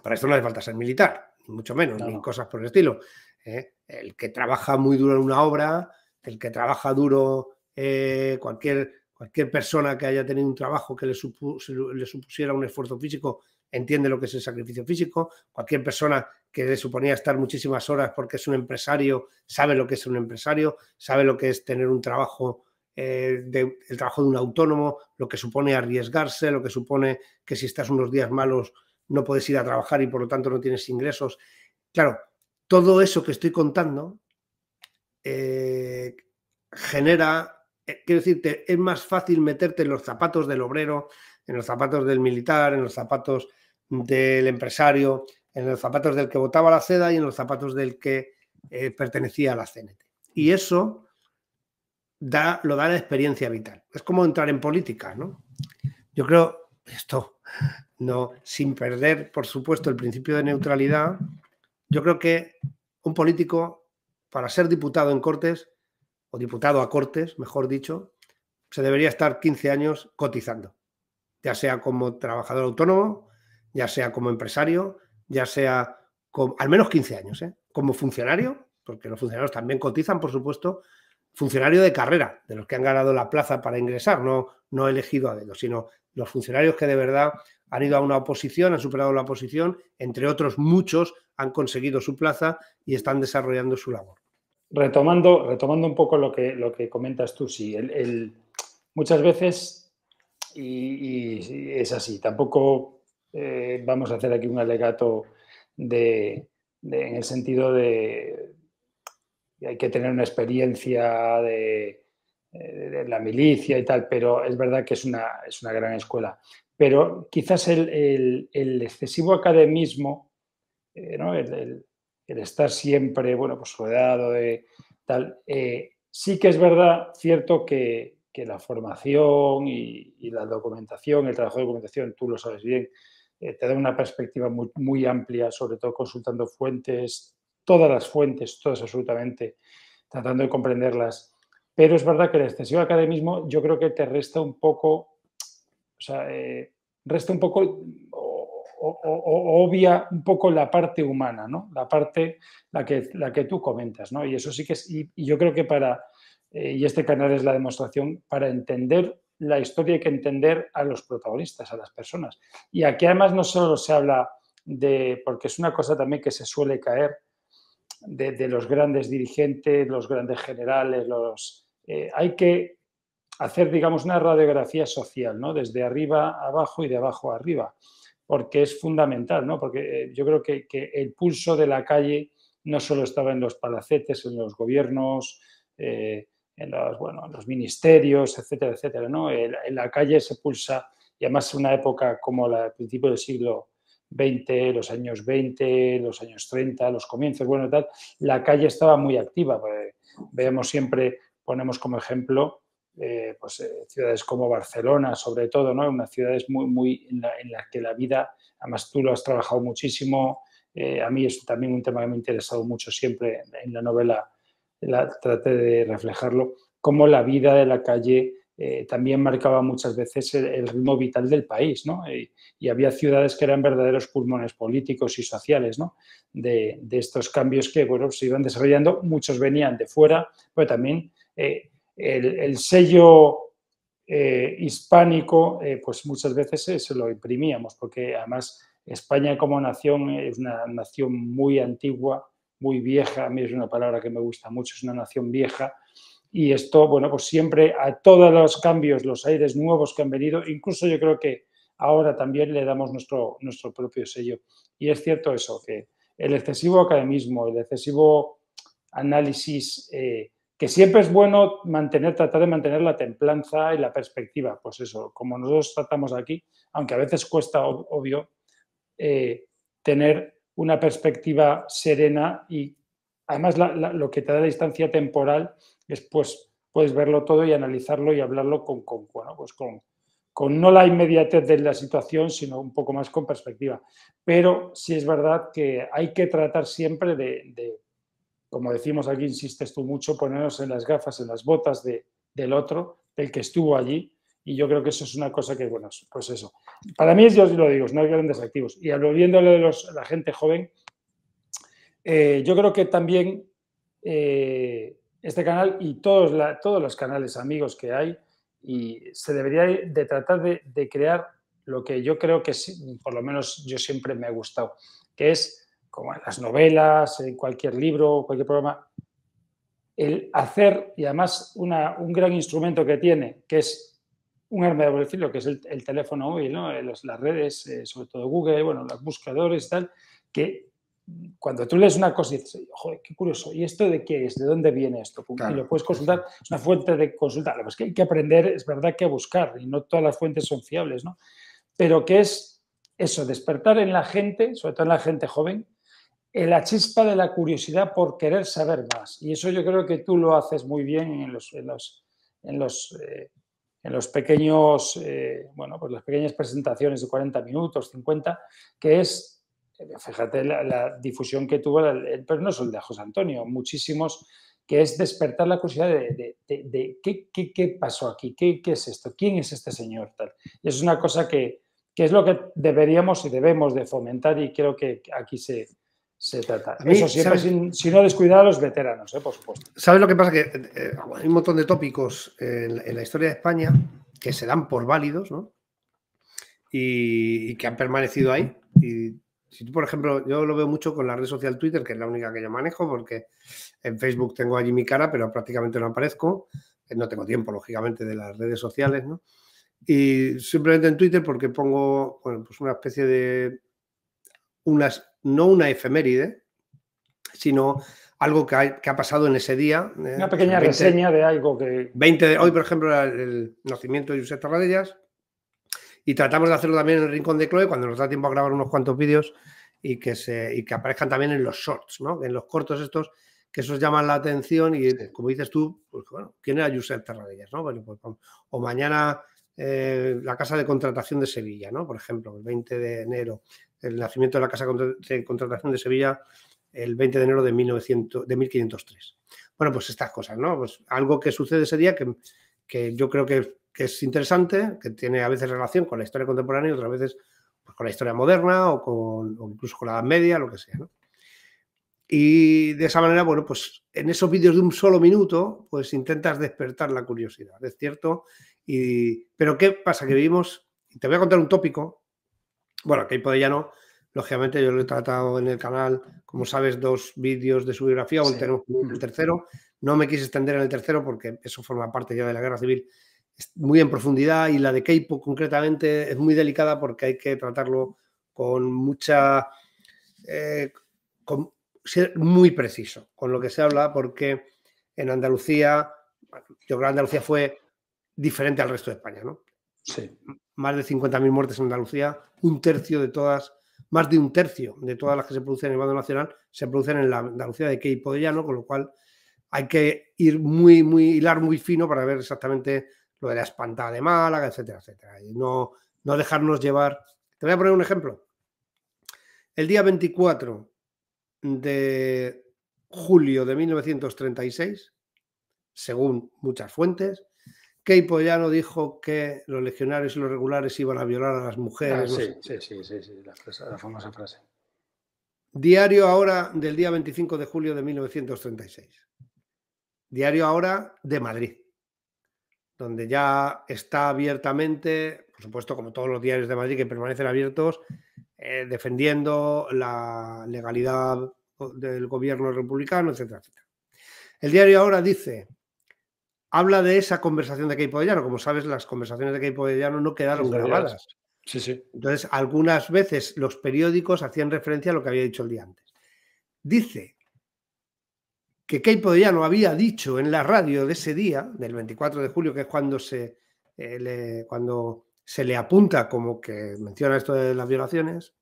Para esto no hace falta ser militar, ni mucho menos, ni cosas por el estilo. ¿eh? El que trabaja muy duro en una obra, el que trabaja duro eh, cualquier, cualquier persona que haya tenido un trabajo que le, supusiera un esfuerzo físico entiende lo que es el sacrificio físico. Cualquier persona que le suponía estar muchísimas horas porque es un empresario, sabe lo que es un empresario, sabe lo que es tener un trabajo, eh, el trabajo de un autónomo, lo que supone arriesgarse, lo que supone que si estás unos días malos no puedes ir a trabajar y por lo tanto no tienes ingresos. Claro, todo eso que estoy contando eh, genera, eh, quiero decirte, es más fácil meterte en los zapatos del obrero, en los zapatos del militar, en los zapatos del empresario, en los zapatos del que votaba la seda y en los zapatos del que eh, pertenecía a la CNT. Y eso da, lo da la experiencia vital. Es como entrar en política, ¿no? Yo creo, esto no, sin perder, por supuesto, el principio de neutralidad, yo creo que un político, para ser diputado en Cortes, o diputado a Cortes, mejor dicho, se debería estar 15 años cotizando, ya sea como trabajador autónomo, ya sea como empresario, ya sea al menos 15 años, ¿eh? como funcionario, porque los funcionarios también cotizan, por supuesto, funcionario de carrera, de los que han ganado la plaza para ingresar, no, no elegido a dedo, sino los funcionarios que de verdad han ido a una oposición, han superado la oposición, entre otros muchos han conseguido su plaza y están desarrollando su labor. Retomando, retomando un poco lo que, lo que comentas tú, sí, el, muchas veces, y, es así, tampoco eh, vamos a hacer aquí un alegato en el sentido de hay que tener una experiencia de, eh, la milicia y tal, pero es verdad que es una, es una gran escuela. Pero quizás el, excesivo academismo, eh, ¿no? el, estar siempre, bueno, pues rodeado de tal, eh, sí que es verdad, cierto, que, la formación y, la documentación, el trabajo de documentación, tú lo sabes bien, te da una perspectiva muy, muy amplia, sobre todo consultando fuentes, todas las fuentes, todas absolutamente, tratando de comprenderlas pero es verdad que el excesivo academismo yo creo que te resta un poco, o sea, eh, resta un poco, obvia un poco la parte humana, ¿no? La parte, la que, la que tú comentas, ¿no? Y eso sí que es, y, yo creo que para, eh, y este canal es la demostración, para entender la historia hay que entender a los protagonistas, a las personas. Y aquí además no solo se habla de, porque es una cosa también que se suele caer, de, los grandes dirigentes, los grandes generales, los, eh, hay que hacer, digamos, una radiografía social, ¿no? Desde arriba abajo y de abajo arriba, porque es fundamental, ¿no? Porque eh, yo creo que, el pulso de la calle no solo estaba en los palacetes, en los gobiernos, eh, en los, ministerios, etcétera, etcétera, ¿no? En, la calle se pulsa, y además en una época como la principio del siglo 20, los años 20, los años 30, los comienzos, bueno, tal, la calle estaba muy activa. veamos siempre, ponemos como ejemplo eh, pues, eh, ciudades como Barcelona, sobre todo, ¿no? ciudad ciudades muy, muy en la que la vida, además tú lo has trabajado muchísimo, eh, a mí es también un tema que me ha interesado mucho siempre en, la novela, la, traté de reflejarlo, como la vida de la calle eh, también marcaba muchas veces el, ritmo vital del país, ¿no? Y, había ciudades que eran verdaderos pulmones políticos y sociales, ¿no? De, estos cambios que, bueno, se iban desarrollando, muchos venían de fuera, pero también eh, el, sello eh, hispánico, pues muchas veces se lo imprimíamos, porque además España como nación es una nación muy antigua, muy vieja, a mí es una palabra que me gusta mucho, es una nación vieja, y esto, bueno, pues siempre a todos los cambios, los aires nuevos que han venido, incluso yo creo que ahora también le damos nuestro, nuestro propio sello. Y es cierto eso, que el excesivo academismo, el excesivo análisis, eh, que siempre es bueno mantener, tratar de mantener la templanza y la perspectiva. Pues eso, como nosotros tratamos aquí, aunque a veces cuesta, obvio, eh, tener una perspectiva serena y además lo que te da la distancia temporal después puedes verlo todo y analizarlo y hablarlo con, con, bueno, pues con, no la inmediatez de la situación, sino un poco más con perspectiva. Pero sí es verdad que hay que tratar siempre de, como decimos aquí, insistes tú mucho, ponernos en las gafas, en las botas de, del otro, del que estuvo allí. Y yo creo que eso es una cosa que, bueno, pues eso. Para mí, yo os lo digo, no hay grandes activos. Y volviendo de la gente joven, eh, yo creo que también eh, este canal y todos, todos los canales amigos que hay y se debería de tratar de, crear lo que yo creo que por lo menos yo siempre me ha gustado, que es como en las novelas, en cualquier libro, cualquier programa, el hacer y además una, un gran instrumento que tiene, que es un arma de doble filo, que es el, teléfono móvil, ¿no? las redes, eh, sobre todo Google, bueno, los buscadores y tal, que cuando tú lees una cosa y dices, joder, qué curioso, ¿y esto de qué es? ¿De dónde viene esto? Y lo puedes consultar, es una fuente de consulta. Lo que hay que aprender, es verdad que a buscar, y no todas las fuentes son fiables, ¿no? Pero que es eso, despertar en la gente, sobre todo en la gente joven, la chispa de la curiosidad por querer saber más. Y eso yo creo que tú lo haces muy bien en los, en los, en los, eh, pequeños, eh, bueno, pues las pequeñas presentaciones de 40 minutos, 50, que es fíjate la, difusión que tuvo, el, pero no solo de José Antonio, muchísimos, que es despertar la curiosidad de, ¿qué, qué, pasó aquí, ¿Qué, ¿Qué, es esto, quién es este señor. Tal. es una cosa que, es lo que deberíamos y debemos de fomentar y creo que aquí se, se trata. Eso siempre si no descuidar a los veteranos, eh, por supuesto. ¿Sabes lo que pasa? Que eh, eh, hay un montón de tópicos en, la historia de España que se dan por válidos, ¿no? Y, que han permanecido ahí. Y si tú, por ejemplo, yo lo veo mucho con la red social Twitter, que es la única que yo manejo, porque en Facebook tengo allí mi cara, pero prácticamente no aparezco. Eh, no tengo tiempo, lógicamente, de las redes sociales, ¿no? Y simplemente en Twitter porque pongo, pues una especie de, unas, no una efeméride, sino algo que ha, pasado en ese día. ¿eh? Una pequeña reseña de algo que... 20 hoy, por ejemplo, el nacimiento de Josep Tarradellas. Y tratamos de hacerlo también en el rincón de Chloe cuando nos da tiempo a grabar unos cuantos vídeos y que, se, y que aparezcan también en los shorts, ¿no? En los cortos estos, que esos llaman la atención y como dices tú, pues bueno, ¿quién era Josep Terradellas, pues o mañana eh, la Casa de Contratación de Sevilla, ¿no? Por ejemplo, el 20 de enero, el nacimiento de la Casa de Contratación de Sevilla el 20 de enero de, 1900, de 1503. Bueno, pues estas cosas, ¿no? Pues algo que sucede ese día que, que yo creo que que es interesante, que tiene a veces relación con la historia contemporánea y otras veces pues, con la historia moderna o, con, incluso con la Edad Media, lo que sea. Y de esa manera, bueno, pues en esos vídeos de un solo minuto, pues intentas despertar la curiosidad, es cierto. Y, pero ¿qué pasa? Que vivimos, te voy a contar un tópico, bueno, que ya no, lógicamente yo lo he tratado en el canal, como sabes, dos vídeos de su biografía, aún tenemos el mm. tercero, no me quise extender en el tercero porque eso forma parte ya de la guerra civil muy en profundidad y la de Keipo concretamente es muy delicada porque hay que tratarlo con mucha... Eh, con, ser muy preciso con lo que se habla porque en Andalucía, yo creo que Andalucía fue diferente al resto de España, ¿no? Sí. Más de 50.000 muertes en Andalucía, un tercio de todas, más de un tercio de todas las que se producen en el bando nacional se producen en la Andalucía de Keipo de Llano, con lo cual hay que ir muy, muy, hilar muy fino para ver exactamente lo de la espantada de Málaga, etcétera, etcétera. Y no, no dejarnos llevar. Te voy a poner un ejemplo. El día 24 de julio de 1936, según muchas fuentes, Key Llano dijo que los legionarios y los regulares iban a violar a las mujeres. Ah, sí, sí, sí, sí, la famosa frase. Diario ahora del día 25 de julio de 1936. Diario ahora de Madrid donde ya está abiertamente, por supuesto, como todos los diarios de Madrid que permanecen abiertos, eh, defendiendo la legalidad del gobierno republicano, etcétera, etcétera. El diario ahora dice, habla de esa conversación de Keipo de Llano. Como sabes, las conversaciones de Keipo de Llano no quedaron grabadas. Sí, sí. Entonces, algunas veces los periódicos hacían referencia a lo que había dicho el día antes. Dice que Keipo no había dicho en la radio de ese día, del 24 de julio, que es cuando se, eh, le, cuando se le apunta como que menciona esto de las violaciones,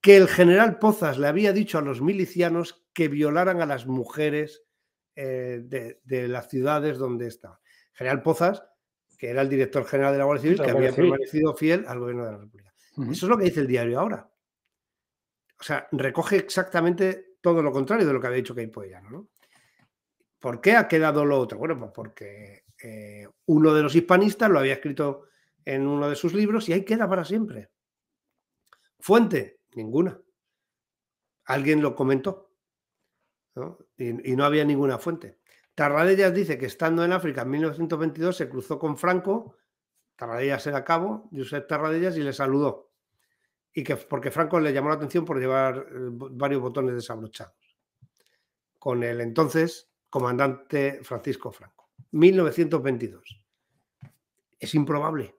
que el general Pozas le había dicho a los milicianos que violaran a las mujeres eh, de, las ciudades donde está. General Pozas, que era el director general de la Guardia Civil, que había permanecido fiel al gobierno de la República. Eso es lo que dice el diario ahora. O sea, recoge exactamente todo lo contrario de lo que había dicho Keipo Podellano, ¿no? ¿Por qué ha quedado lo otro? Bueno, pues porque eh, uno de los hispanistas lo había escrito en uno de sus libros y ahí queda para siempre. Fuente, ninguna. Alguien lo comentó Y, no había ninguna fuente. Tarradellas dice que estando en África en 1922 se cruzó con Franco, Tarradellas era cabo, Josep Tarradellas, y le saludó. Y que porque Franco le llamó la atención por llevar eh, varios botones desabrochados. Con el entonces comandante Francisco Franco. 1922. Es improbable.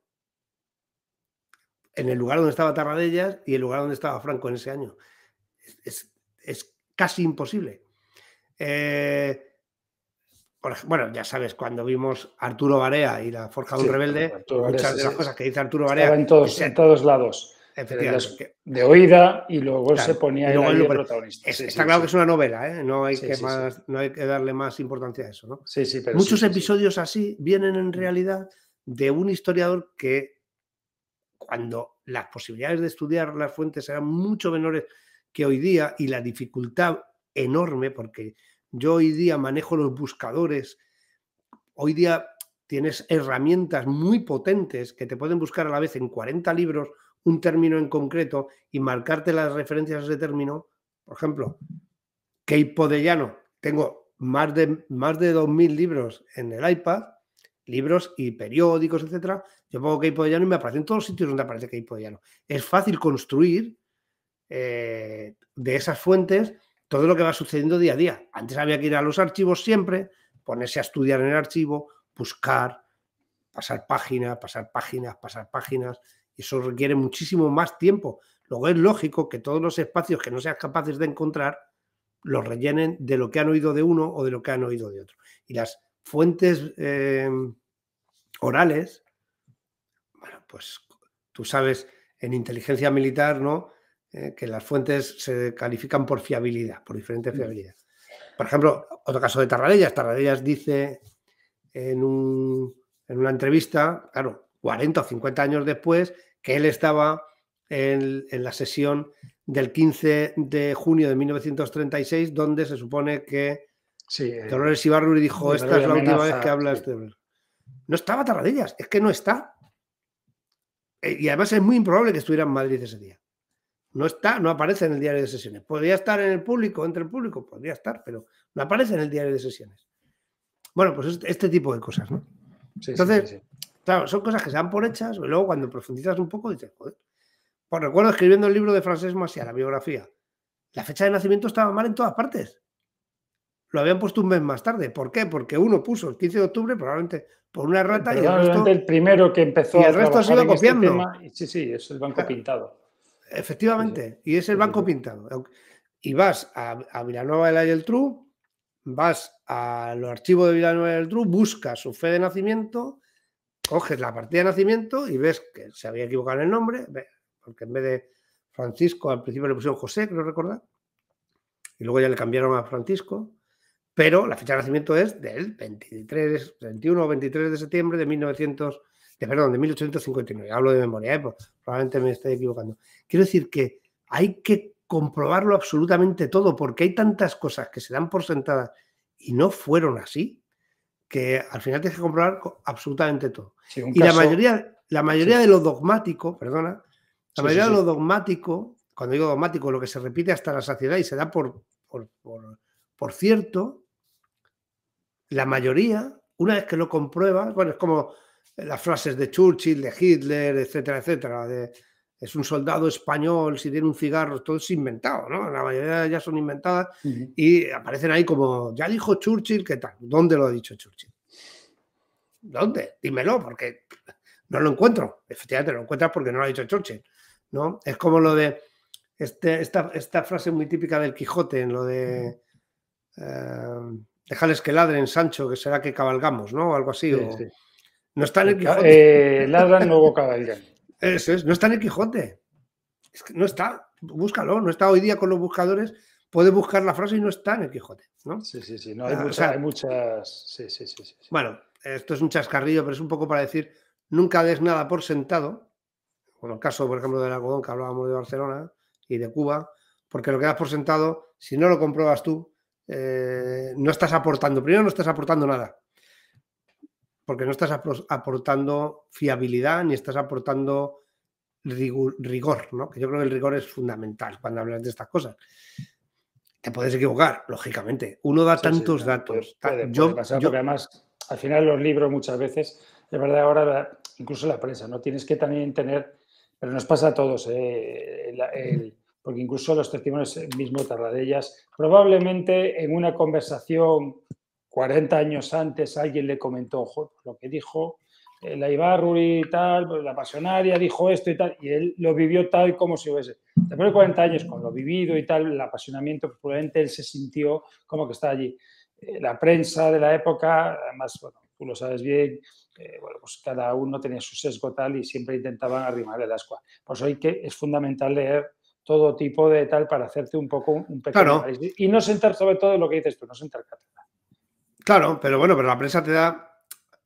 En el lugar donde estaba Tarradellas y el lugar donde estaba Franco en ese año. Es, casi imposible. Eh, bueno, ya sabes, cuando vimos Arturo Barea y la Forja de un Rebelde, muchas de las cosas que dice Arturo Barea. en todos lados de oída y luego se ponía luego el, protagonista. está claro que es una novela, ¿eh? no, hay que darle más importancia a eso. Muchos episodios así vienen en mm. realidad de un historiador que cuando las posibilidades de estudiar las fuentes eran mucho menores que hoy día y la dificultad enorme, porque yo hoy día manejo los buscadores, hoy día tienes herramientas muy potentes que te pueden buscar a la vez en 40 libros un término en concreto y marcarte las referencias a ese término, por ejemplo, que de Llano, tengo más de, más de 2.000 libros en el iPad, libros y periódicos, etcétera. Yo pongo Keipo de Llano y me aparece en todos los sitios donde aparece Keipo de Llano. Es fácil construir eh, de esas fuentes todo lo que va sucediendo día a día. Antes había que ir a los archivos siempre, ponerse a estudiar en el archivo, buscar, pasar páginas, pasar páginas, pasar páginas, y eso requiere muchísimo más tiempo. Luego es lógico que todos los espacios que no seas capaces de encontrar los rellenen de lo que han oído de uno o de lo que han oído de otro. Y las fuentes eh, orales, bueno, pues tú sabes, en inteligencia militar, ¿no? Eh, que las fuentes se califican por fiabilidad, por diferente mm. fiabilidad. Por ejemplo, otro caso de Tarradellas. Tarradellas dice en, en una entrevista, claro, 40 o 50 años después, que él estaba en, la sesión del 15 de junio de 1936, donde se supone que sí, eh, Dolores Ibarruri dijo, esta es la última vez que hablas No estaba Tarradellas, es que no está. Eh, y además es muy improbable que estuviera en Madrid ese día. No está, no aparece en el diario de sesiones. Podría estar en el público, entre el público, podría estar, pero no aparece en el diario de sesiones. Bueno, pues este, este tipo de cosas, Entonces, Claro, son cosas que se dan por hechas, luego cuando profundizas un poco dices, joder. Pues recuerdo escribiendo el libro de Francés Masia, la biografía. La fecha de nacimiento estaba mal en todas partes. Lo habían puesto un mes más tarde. ¿Por qué? Porque uno puso el 15 de octubre, probablemente por una rata, y el resto. ha primero que el este copiando. sí, sí, es el banco pintado. Efectivamente, y es el banco pintado. Y vas a, a Villanueva del Ayeltrú, vas a los archivos de Villanueva del Ayeltrú, buscas su fe de nacimiento coges la partida de nacimiento y ves que se había equivocado en el nombre, porque en vez de Francisco al principio le pusieron José, creo recordar, y luego ya le cambiaron a Francisco, pero la fecha de nacimiento es del 23, 21 o 23 de septiembre de 1900, de, perdón, de 1859. Hablo de memoria, ¿eh? probablemente me estoy equivocando. Quiero decir que hay que comprobarlo absolutamente todo, porque hay tantas cosas que se dan por sentadas y no fueron así, que al final tienes que comprobar absolutamente todo. y la mayoría, la mayoría de los dogmático, perdona, la mayoría de lo dogmático, cuando digo dogmático, lo que se repite hasta la saciedad y se da por, por, por cierto, la mayoría, una vez que lo compruebas, bueno, es como las frases de Churchill, de Hitler, etcétera, etcétera, de, es un soldado español, si tiene un cigarro, todo es inventado, ¿no? La mayoría ya son inventadas y aparecen ahí como, ya dijo Churchill, ¿qué tal? ¿Dónde lo ha dicho Churchill? ¿Dónde? Dímelo, porque no lo encuentro. Efectivamente, lo encuentras porque no lo ha dicho Churchill, ¿no? Es como lo de este, esta, frase muy típica del Quijote, en lo de... Em, dejarles que ladren, Sancho, que será que cabalgamos, ¿no? Algo así. No está en el Quijote. Eh, ladran, luego cabalgan. Eso es, no está en el Quijote. no está, búscalo, no está hoy día con los buscadores. Puedes buscar la frase y no está en el Quijote, ¿no? Sí, sí, sí, ah, hay, muchas. Sí, sí, sí, Bueno, esto es un chascarrillo, pero es un poco para decir: nunca des nada por sentado. Como el caso, por ejemplo, del algodón que hablábamos de Barcelona y de Cuba, porque lo que das por sentado, si no lo compruebas tú, eh, no estás aportando. Primero, no estás aportando nada porque no estás aportando fiabilidad ni estás aportando rigor, ¿no? Que yo creo que el rigor es fundamental cuando hablas de estas cosas. Te puedes equivocar, lógicamente. Uno da tantos datos. yo, pasar, además, al final los libros muchas veces, de verdad ahora, incluso la prensa, ¿no? Tienes que también tener, pero nos pasa a todos, eh, porque incluso los testimonios eh, mismo ellas probablemente en una conversación 40 años antes alguien le comentó, pues lo que dijo eh, la Ibarruri y tal, pues la pasionaria dijo esto y tal, y él lo vivió tal como si hubiese. Después de 40 años, con lo vivido y tal, el apasionamiento, pues, probablemente él se sintió como que está allí. Eh, la prensa de la época, además, bueno, tú lo sabes bien, eh, bueno, pues cada uno tenía su sesgo tal y siempre intentaban arrimar el asco. Por eso hay que, es fundamental leer todo tipo de tal para hacerte un poco un, pequeño Y no sentar sobre todo lo que dices, pero no sentar Claro, pero bueno, pero la prensa te da.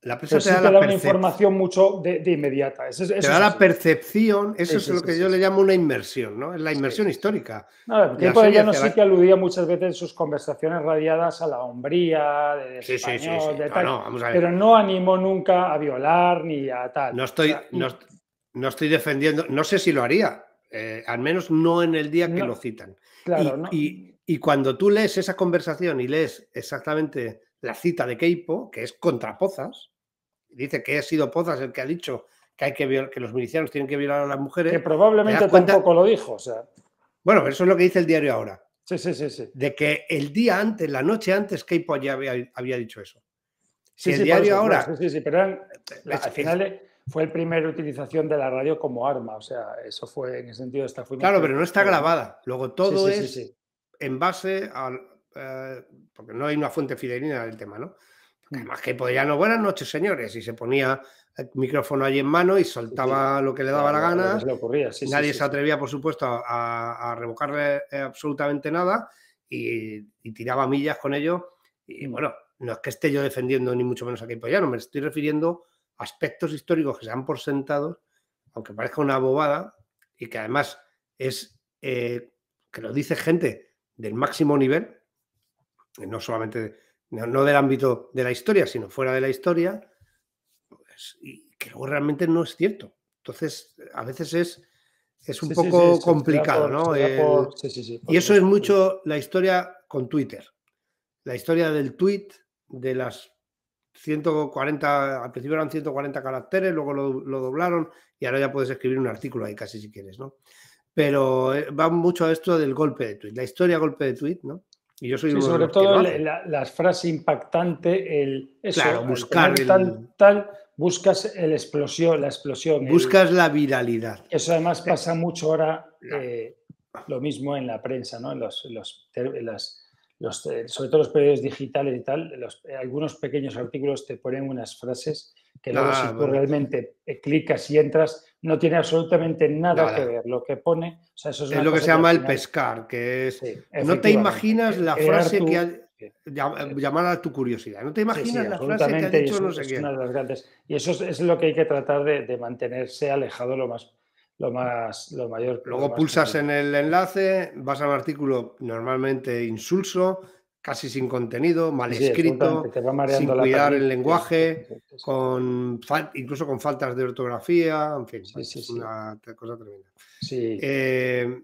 La prensa te, da una información mucho de, inmediata. te da la percepción, eso, es, lo que yo le llamo una inmersión, ¿no? Es la inmersión histórica. No, porque sí que aludía muchas veces en sus conversaciones radiadas a la hombría, de, sí, español, de tal, pero no animó nunca a violar ni a tal. No estoy, no, estoy defendiendo, no sé si lo haría, eh, al menos no en el día que lo citan. Claro, y, cuando tú lees esa conversación y lees exactamente la cita de Keipo, que es contra Pozas. Dice que ha sido Pozas el que ha dicho que, hay que, que los milicianos tienen que violar a las mujeres. Que probablemente tampoco lo dijo. sea. Bueno, pero eso es lo que dice el diario ahora. Sí, sí, sí, sí. De que el día antes, la noche antes, Keipo ya había, dicho eso. Si sí, el diario ahora. Sí, sí, sí, pero al final eh, fue el primer utilización de la radio como arma. O sea, eso fue en el sentido de esta. Claro, pero no está grabada. Luego todo es en base al eh, porque no hay una fuente fidedigna del tema, ¿no? Mm. además que no buenas noches, señores, y se ponía el micrófono allí en mano y soltaba lo que le daba la gana. Nadie se atrevía, por supuesto, a, revocarle eh, absolutamente nada y, tiraba millas con ello. Y mm. bueno, no es que esté yo defendiendo ni mucho menos a no me estoy refiriendo a aspectos históricos que se han por sentados, aunque parezca una bobada, y que además es eh, que lo dice gente del máximo nivel, eh, no solamente, no, del ámbito de la historia, sino fuera de la historia, pues, y que realmente no es cierto. Entonces, a veces es, es un poco complicado, ¿no? Eh, y eso es mucho la historia con Twitter. La historia del tweet, de las 140, al principio eran 140 caracteres, luego lo, lo doblaron y ahora ya puedes escribir un artículo ahí casi si quieres, ¿no? Pero eh, va mucho a esto del golpe de tweet, la historia golpe de tweet, ¿no? Y sobre todo la, las impactante, el eso, claro, buscar tal, tal, buscas el explosión, la explosión. Buscas la viralidad. Eso además eh, pasa mucho ahora eh, lo mismo en la prensa, ¿no? En los, los, eh, sobre todo los periodos digitales y tal, algunos pequeños artículos te ponen unas frases que luego si ah, tú realmente clicas y entras, no tiene absolutamente nada, que ver lo que pone. eso es, lo que se llama el pescar, que es... no te imaginas la frase que... Ha... Llamar a tu curiosidad. No te imaginas que y eso es, lo que hay que tratar de, mantenerse alejado lo más lo más lo mayor. Luego pulsas en el enlace, vas al artículo normalmente insulso, casi sin contenido, mal escrito, sin cuidar el lenguaje, con incluso con faltas de ortografía, en fin, es una cosa tremenda. Eh,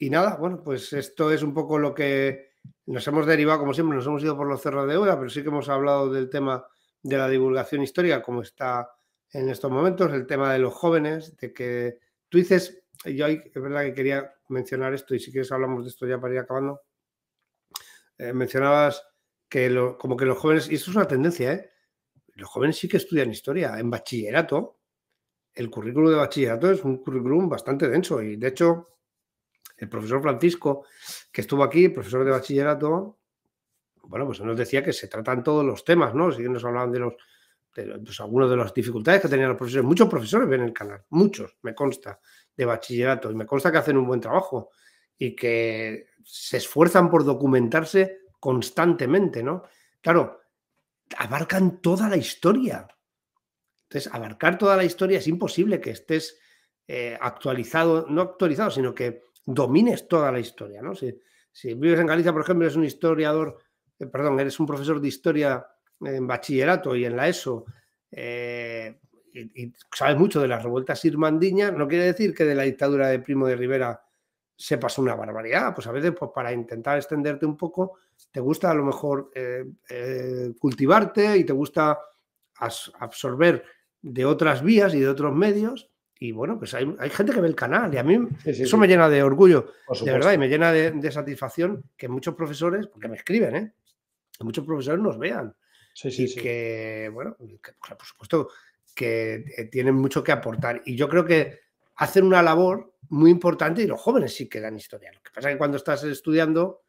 y nada, bueno, pues esto es un poco lo que nos hemos derivado, como siempre, nos hemos ido por los cerros de Eura, pero sí que hemos hablado del tema de la divulgación histórica, como está en estos momentos, el tema de los jóvenes, de que tú dices, yo es verdad que quería mencionar esto y si quieres hablamos de esto ya para ir acabando eh, mencionabas que como que los jóvenes, y esto es una tendencia, ¿eh? los jóvenes sí que estudian historia. En bachillerato, el currículo de bachillerato es un currículum bastante denso y de hecho el profesor Francisco, que estuvo aquí, profesor de bachillerato, bueno, pues nos decía que se tratan todos los temas, ¿no? Si nos hablaban de los de, pues, algunas de las dificultades que tenían los profesores. Muchos profesores ven el canal, muchos, me consta, de bachillerato, y me consta que hacen un buen trabajo y que se esfuerzan por documentarse constantemente, ¿no? Claro, abarcan toda la historia. Entonces, abarcar toda la historia es imposible que estés eh, actualizado, no actualizado, sino que domines toda la historia, ¿no? Si, si vives en Galicia, por ejemplo, eres un historiador, eh, perdón, eres un profesor de historia en bachillerato y en la ESO, eh, y, y, sabes mucho de las revueltas irmandiñas, no quiere decir que de la dictadura de Primo de Rivera sepas una barbaridad. Pues a veces, pues para intentar extenderte un poco, te gusta a lo mejor eh, eh, cultivarte y te gusta absorber de otras vías y de otros medios. Y bueno, pues hay, gente que ve el canal y a mí eso me llena de orgullo, de verdad, y me llena de, satisfacción que muchos profesores, porque me escriben, ¿eh? que muchos profesores nos vean. sí sí sí que, bueno, que, por supuesto, que tienen mucho que aportar. Y yo creo que hacen una labor muy importante y los jóvenes sí que dan historia. Lo que pasa es que cuando estás estudiando,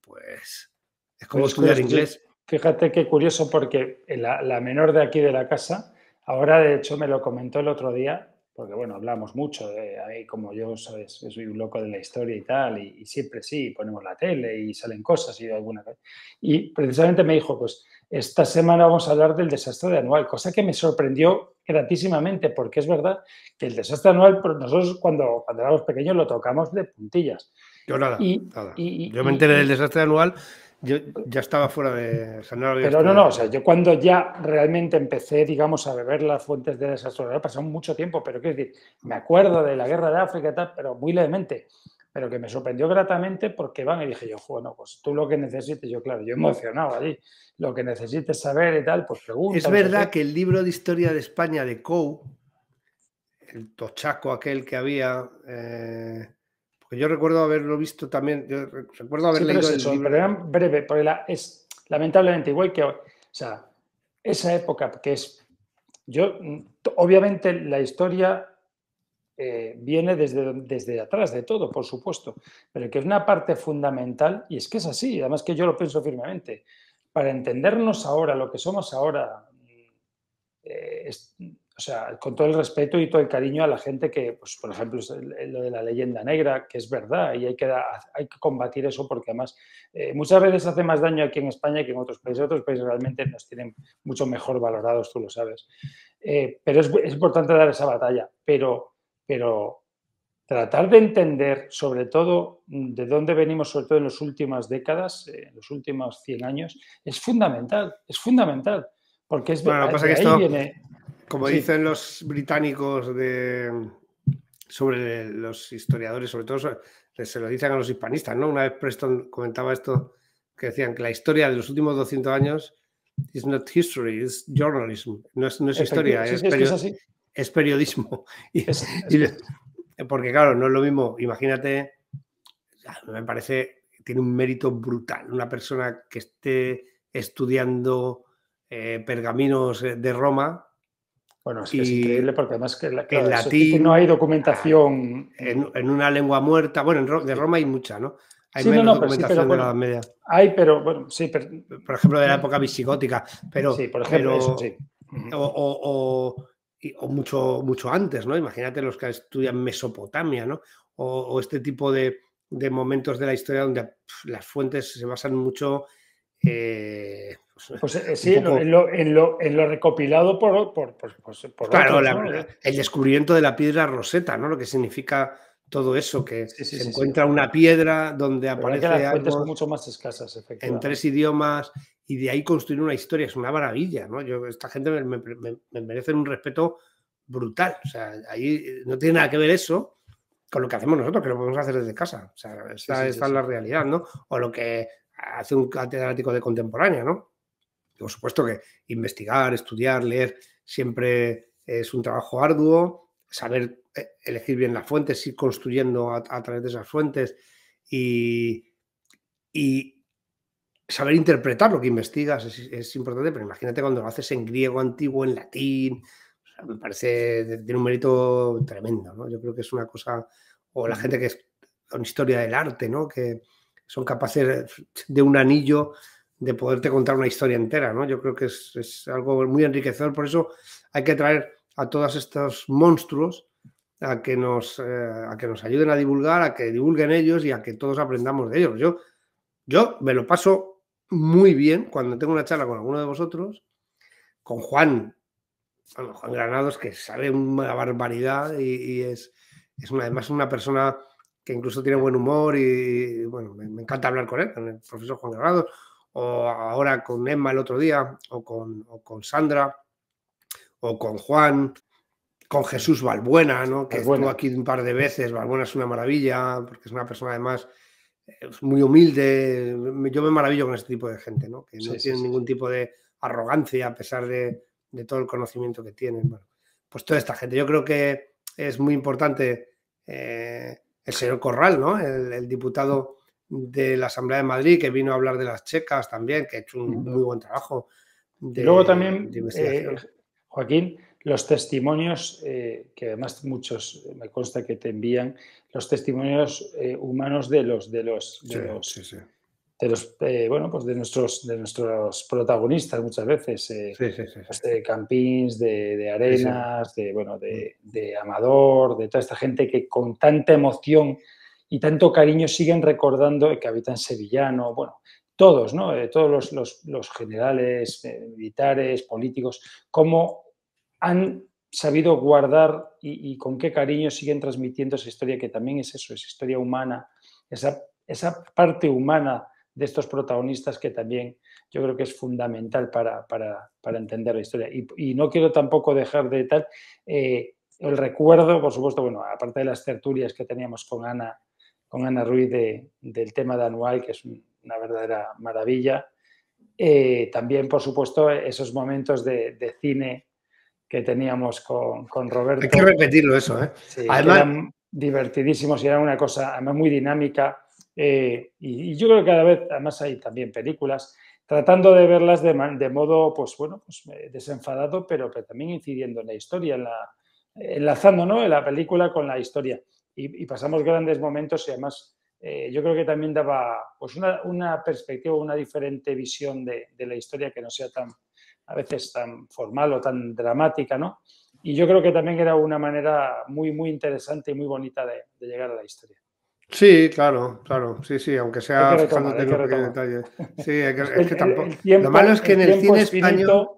pues es como pues estudiar inglés. Fíjate qué curioso porque la, menor de aquí de la casa, ahora de hecho me lo comentó el otro día, porque bueno, hablamos mucho, de, ahí como yo sabes, soy un loco de la historia y tal, y, siempre sí, ponemos la tele y salen cosas y alguna cosa. Y precisamente me dijo, pues esta semana vamos a hablar del desastre anual, cosa que me sorprendió gratísimamente, porque es verdad que el desastre anual, pues, nosotros cuando, cuando éramos pequeños lo tocamos de puntillas. Yo nada, yo me enteré del desastre anual, yo ya estaba fuera de... O pero no, no, o sea, yo cuando ya realmente empecé, digamos, a beber las fuentes de desastre anual, pasó mucho tiempo, pero quiero decir, me acuerdo de la guerra de África y tal, pero muy levemente pero que me sorprendió gratamente porque van y dije yo, bueno, pues tú lo que necesites, yo claro, yo emocionado allí, lo que necesites saber y tal, pues pregunta. Es verdad que el libro de historia de España de Cou, el tochaco aquel que había, eh, yo recuerdo haberlo visto también, yo recuerdo haber leído el libro. Pero breve, porque es lamentablemente igual que o sea, esa época que es, yo, mm, obviamente la historia eh, viene desde, desde atrás de todo, por supuesto, pero que es una parte fundamental, y es que es así, además que yo lo pienso firmemente, para entendernos ahora, lo que somos ahora, mm, eh, o sea, con todo el respeto y todo el cariño a la gente que, pues, por ejemplo, lo de la leyenda negra, que es verdad y hay que, hay que combatir eso porque además eh, muchas veces hace más daño aquí en España que en otros países. Otros países realmente nos tienen mucho mejor valorados, tú lo sabes. pero es, es, importante dar esa batalla. Pero pero tratar de entender, sobre todo, de dónde venimos, sobre todo en las últimas décadas, eh, en los últimos 100 años, es fundamental, es fundamental, porque es bueno, pasa que esto, Como dicen los británicos de, sobre los historiadores, sobre todo se lo dicen a los hispanistas, ¿no? Una vez Preston comentaba esto, que decían que la historia de los últimos 200 años is not history, is journalism. No es, historia, es así es periodismo. Y, porque claro, no es lo mismo, imagínate, me parece, tiene un mérito brutal, una persona que esté estudiando eh, pergaminos eh, de Roma. Bueno, es, increíble porque además que latín, no hay documentación. Ah, en, una lengua muerta, bueno, en, de Roma hay mucha, ¿no? Hay sí, menos documentación pero sí, de la Media. Hay, pero bueno, sí, por ejemplo, de la época visigótica. Pero, sí, por ejemplo, sí. o o mucho, mucho antes, ¿no? Imagínate los que estudian Mesopotamia, ¿no? O, este tipo de, momentos de la historia donde las fuentes se basan mucho. en, lo, recopilado por. por, claro, eh. el descubrimiento de la piedra roseta, ¿no? Lo que significa todo eso, que se encuentra una piedra donde aparece. algo mucho más escasas, En tres idiomas y de ahí construir una historia. Es una maravilla, ¿no? Yo, esta gente me, merece un respeto brutal. O sea, ahí eh, no tiene nada que ver eso con lo que hacemos nosotros, que lo podemos hacer desde casa. O sea, esta, es la realidad, ¿no? O lo que hace un catedrático de contemporánea, ¿no? por supuesto que investigar, estudiar, leer, siempre es un trabajo arduo, saber eh, elegir bien las fuentes, ir construyendo a, través de esas fuentes y, saber interpretar lo que investigas es, importante, pero imagínate cuando lo haces en griego antiguo, en latín, me parece, tiene un mérito tremendo, Yo creo que es una cosa, o la gente que es con historia del arte, ¿no? Que son capaces de un anillo de poderte contar una historia entera, ¿no? Yo creo que es, algo muy enriquecedor, por eso hay que traer a todos estos monstruos a que, nos, eh, que nos ayuden a divulgar, a que divulguen ellos y a que todos aprendamos de ellos. Yo, yo me lo paso muy bien cuando tengo una charla con alguno de vosotros, con Juan, Juan Granados, que sabe una barbaridad y, es, es una, además una persona que incluso tiene buen humor y, bueno, me, encanta hablar con él, con el profesor Juan Granados, o ahora con Emma el otro día, o con, con Sandra, o con Juan, con Jesús Valbuena, ¿no? que estuvo aquí un par de veces, Valbuena es una maravilla, porque es una persona además es muy humilde. Yo me maravillo con este tipo de gente, ¿no? Que no tienen ningún tipo de arrogancia a pesar de, todo el conocimiento que tienen. pues toda esta gente. Yo creo que es muy importante eh, el señor Corral, ¿no? El, diputado de la Asamblea de Madrid que vino a hablar de las checas también, que ha hecho un muy buen trabajo. De, Luego también, eh, Joaquín, los testimonios, eh, que además muchos eh, me consta que te envían, los testimonios eh, humanos de los, de los, de los, De bueno, pues de nuestros, de nuestros protagonistas muchas veces, pues de Campins, de, Arenas, de bueno, mm. de, Amador, de toda esta gente que con tanta emoción y tanto cariño siguen recordando que habitan Sevillano, bueno, todos, ¿no? todos los, los, generales, militares, políticos, cómo han sabido guardar y, con qué cariño siguen transmitiendo esa historia, que también es eso, es historia humana, esa, esa parte humana de estos protagonistas que también yo creo que es fundamental para, entender la historia. Y, no quiero tampoco dejar de tal eh, el recuerdo, por supuesto, bueno, aparte de las tertulias que teníamos con Ana, con Ana Ruiz del tema de anual, que es una verdadera maravilla, eh, también, por supuesto, esos momentos de, de cine que teníamos con, con Roberto. Hay que repetirlo eso, ¿eh? Sí, además... Eran divertidísimos y era una cosa, además, muy dinámica. Eh, y, yo creo que cada vez, además, hay también películas, tratando de verlas de, de modo, pues bueno, pues, eh, desenfadado, pero, que también incidiendo en la historia, en la, enlazando ¿no? la película con la historia. Y, pasamos grandes momentos y además eh, yo creo que también daba pues una, una perspectiva, una diferente visión de, de, la historia que no sea tan, a veces tan formal o tan dramática, ¿no? Y yo creo que también era una manera muy, muy interesante y muy bonita de, llegar a la historia. Sí, claro, claro, sí, sí, aunque sea fijándote en detalles. Sí, hay que, es que tampoco. lo malo es que en el cine español.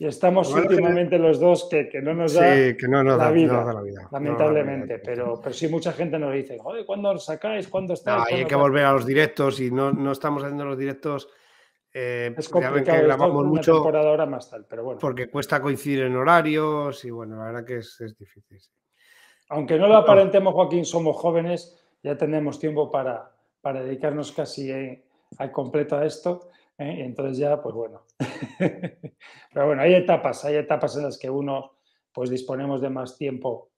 Y estamos últimamente los dos que, que, no nos da, la, vida, lamentablemente. pero, pero sí, mucha gente nos dice, joder, ¿cuándo os sacáis? ¿Cuándo estáis? hay que volver a los directos y no, no estamos haciendo los directos eh, es complicado, mucho ahora más tal, pero bueno. Porque cuesta coincidir en horarios y bueno, la verdad que es, difícil. Aunque no lo aparentemos, Joaquín, somos jóvenes, ya tenemos tiempo para, para dedicarnos casi eh, al completo a esto. Eh, y entonces ya, pues bueno. pero bueno, hay etapas, hay etapas en las que uno pues disponemos de más tiempo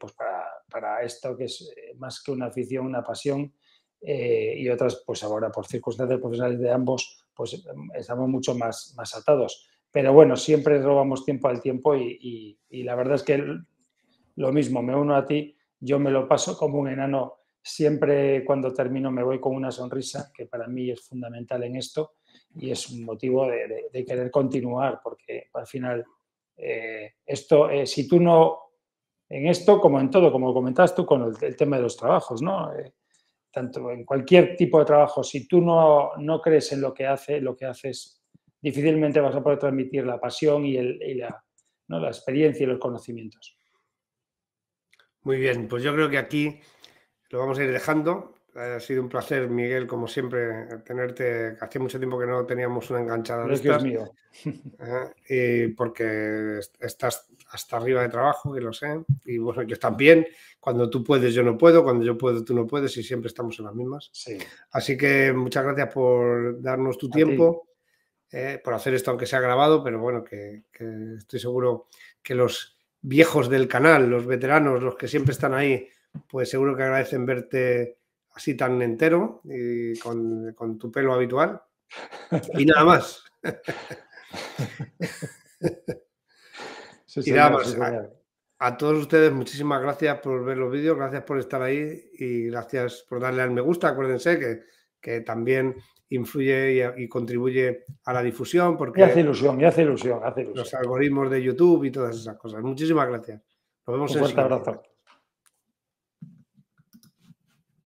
pues para, para esto que es más que una afición, una pasión eh, y otras, pues ahora por circunstancias profesionales de ambos, pues em, estamos mucho más, más atados. Pero bueno, siempre robamos tiempo al tiempo y, la verdad es que lo mismo, me uno a ti, yo me lo paso como un enano, siempre cuando termino me voy con una sonrisa, que para mí es fundamental en esto y es un motivo de, querer continuar, porque al final eh, esto, eh, si tú no, en esto como en todo, como comentabas tú con el, tema de los trabajos, ¿no? tanto en cualquier tipo de trabajo, si tú no, no crees en lo que, hace, lo que haces, difícilmente vas a poder transmitir la pasión y, el, y la, ¿no? la experiencia y los conocimientos. Muy bien, pues yo creo que aquí lo vamos a ir dejando. Ha sido un placer, Miguel, como siempre, tenerte. Hacía mucho tiempo que no teníamos una enganchada de es mío. Ah, y porque estás hasta arriba de trabajo, que lo sé. Y bueno, yo también. Cuando tú puedes, yo no puedo. Cuando yo puedo, tú no puedes. Y siempre estamos en las mismas. Así que muchas gracias por darnos tu tiempo, eh, por hacer esto, aunque sea grabado. Pero bueno, que, que estoy seguro que los viejos del canal, los veteranos, los que siempre están ahí, pues seguro que agradecen verte así tan entero, y con, tu pelo habitual. Y nada más. y nada más. a, todos ustedes, muchísimas gracias por ver los vídeos, gracias por estar ahí y gracias por darle al me gusta. Acuérdense que, también influye y, contribuye a la difusión. Porque hace ilusión, y hace ilusión, hace Los algoritmos de YouTube y todas esas cosas. Muchísimas gracias. Nos vemos en fuerte abrazo.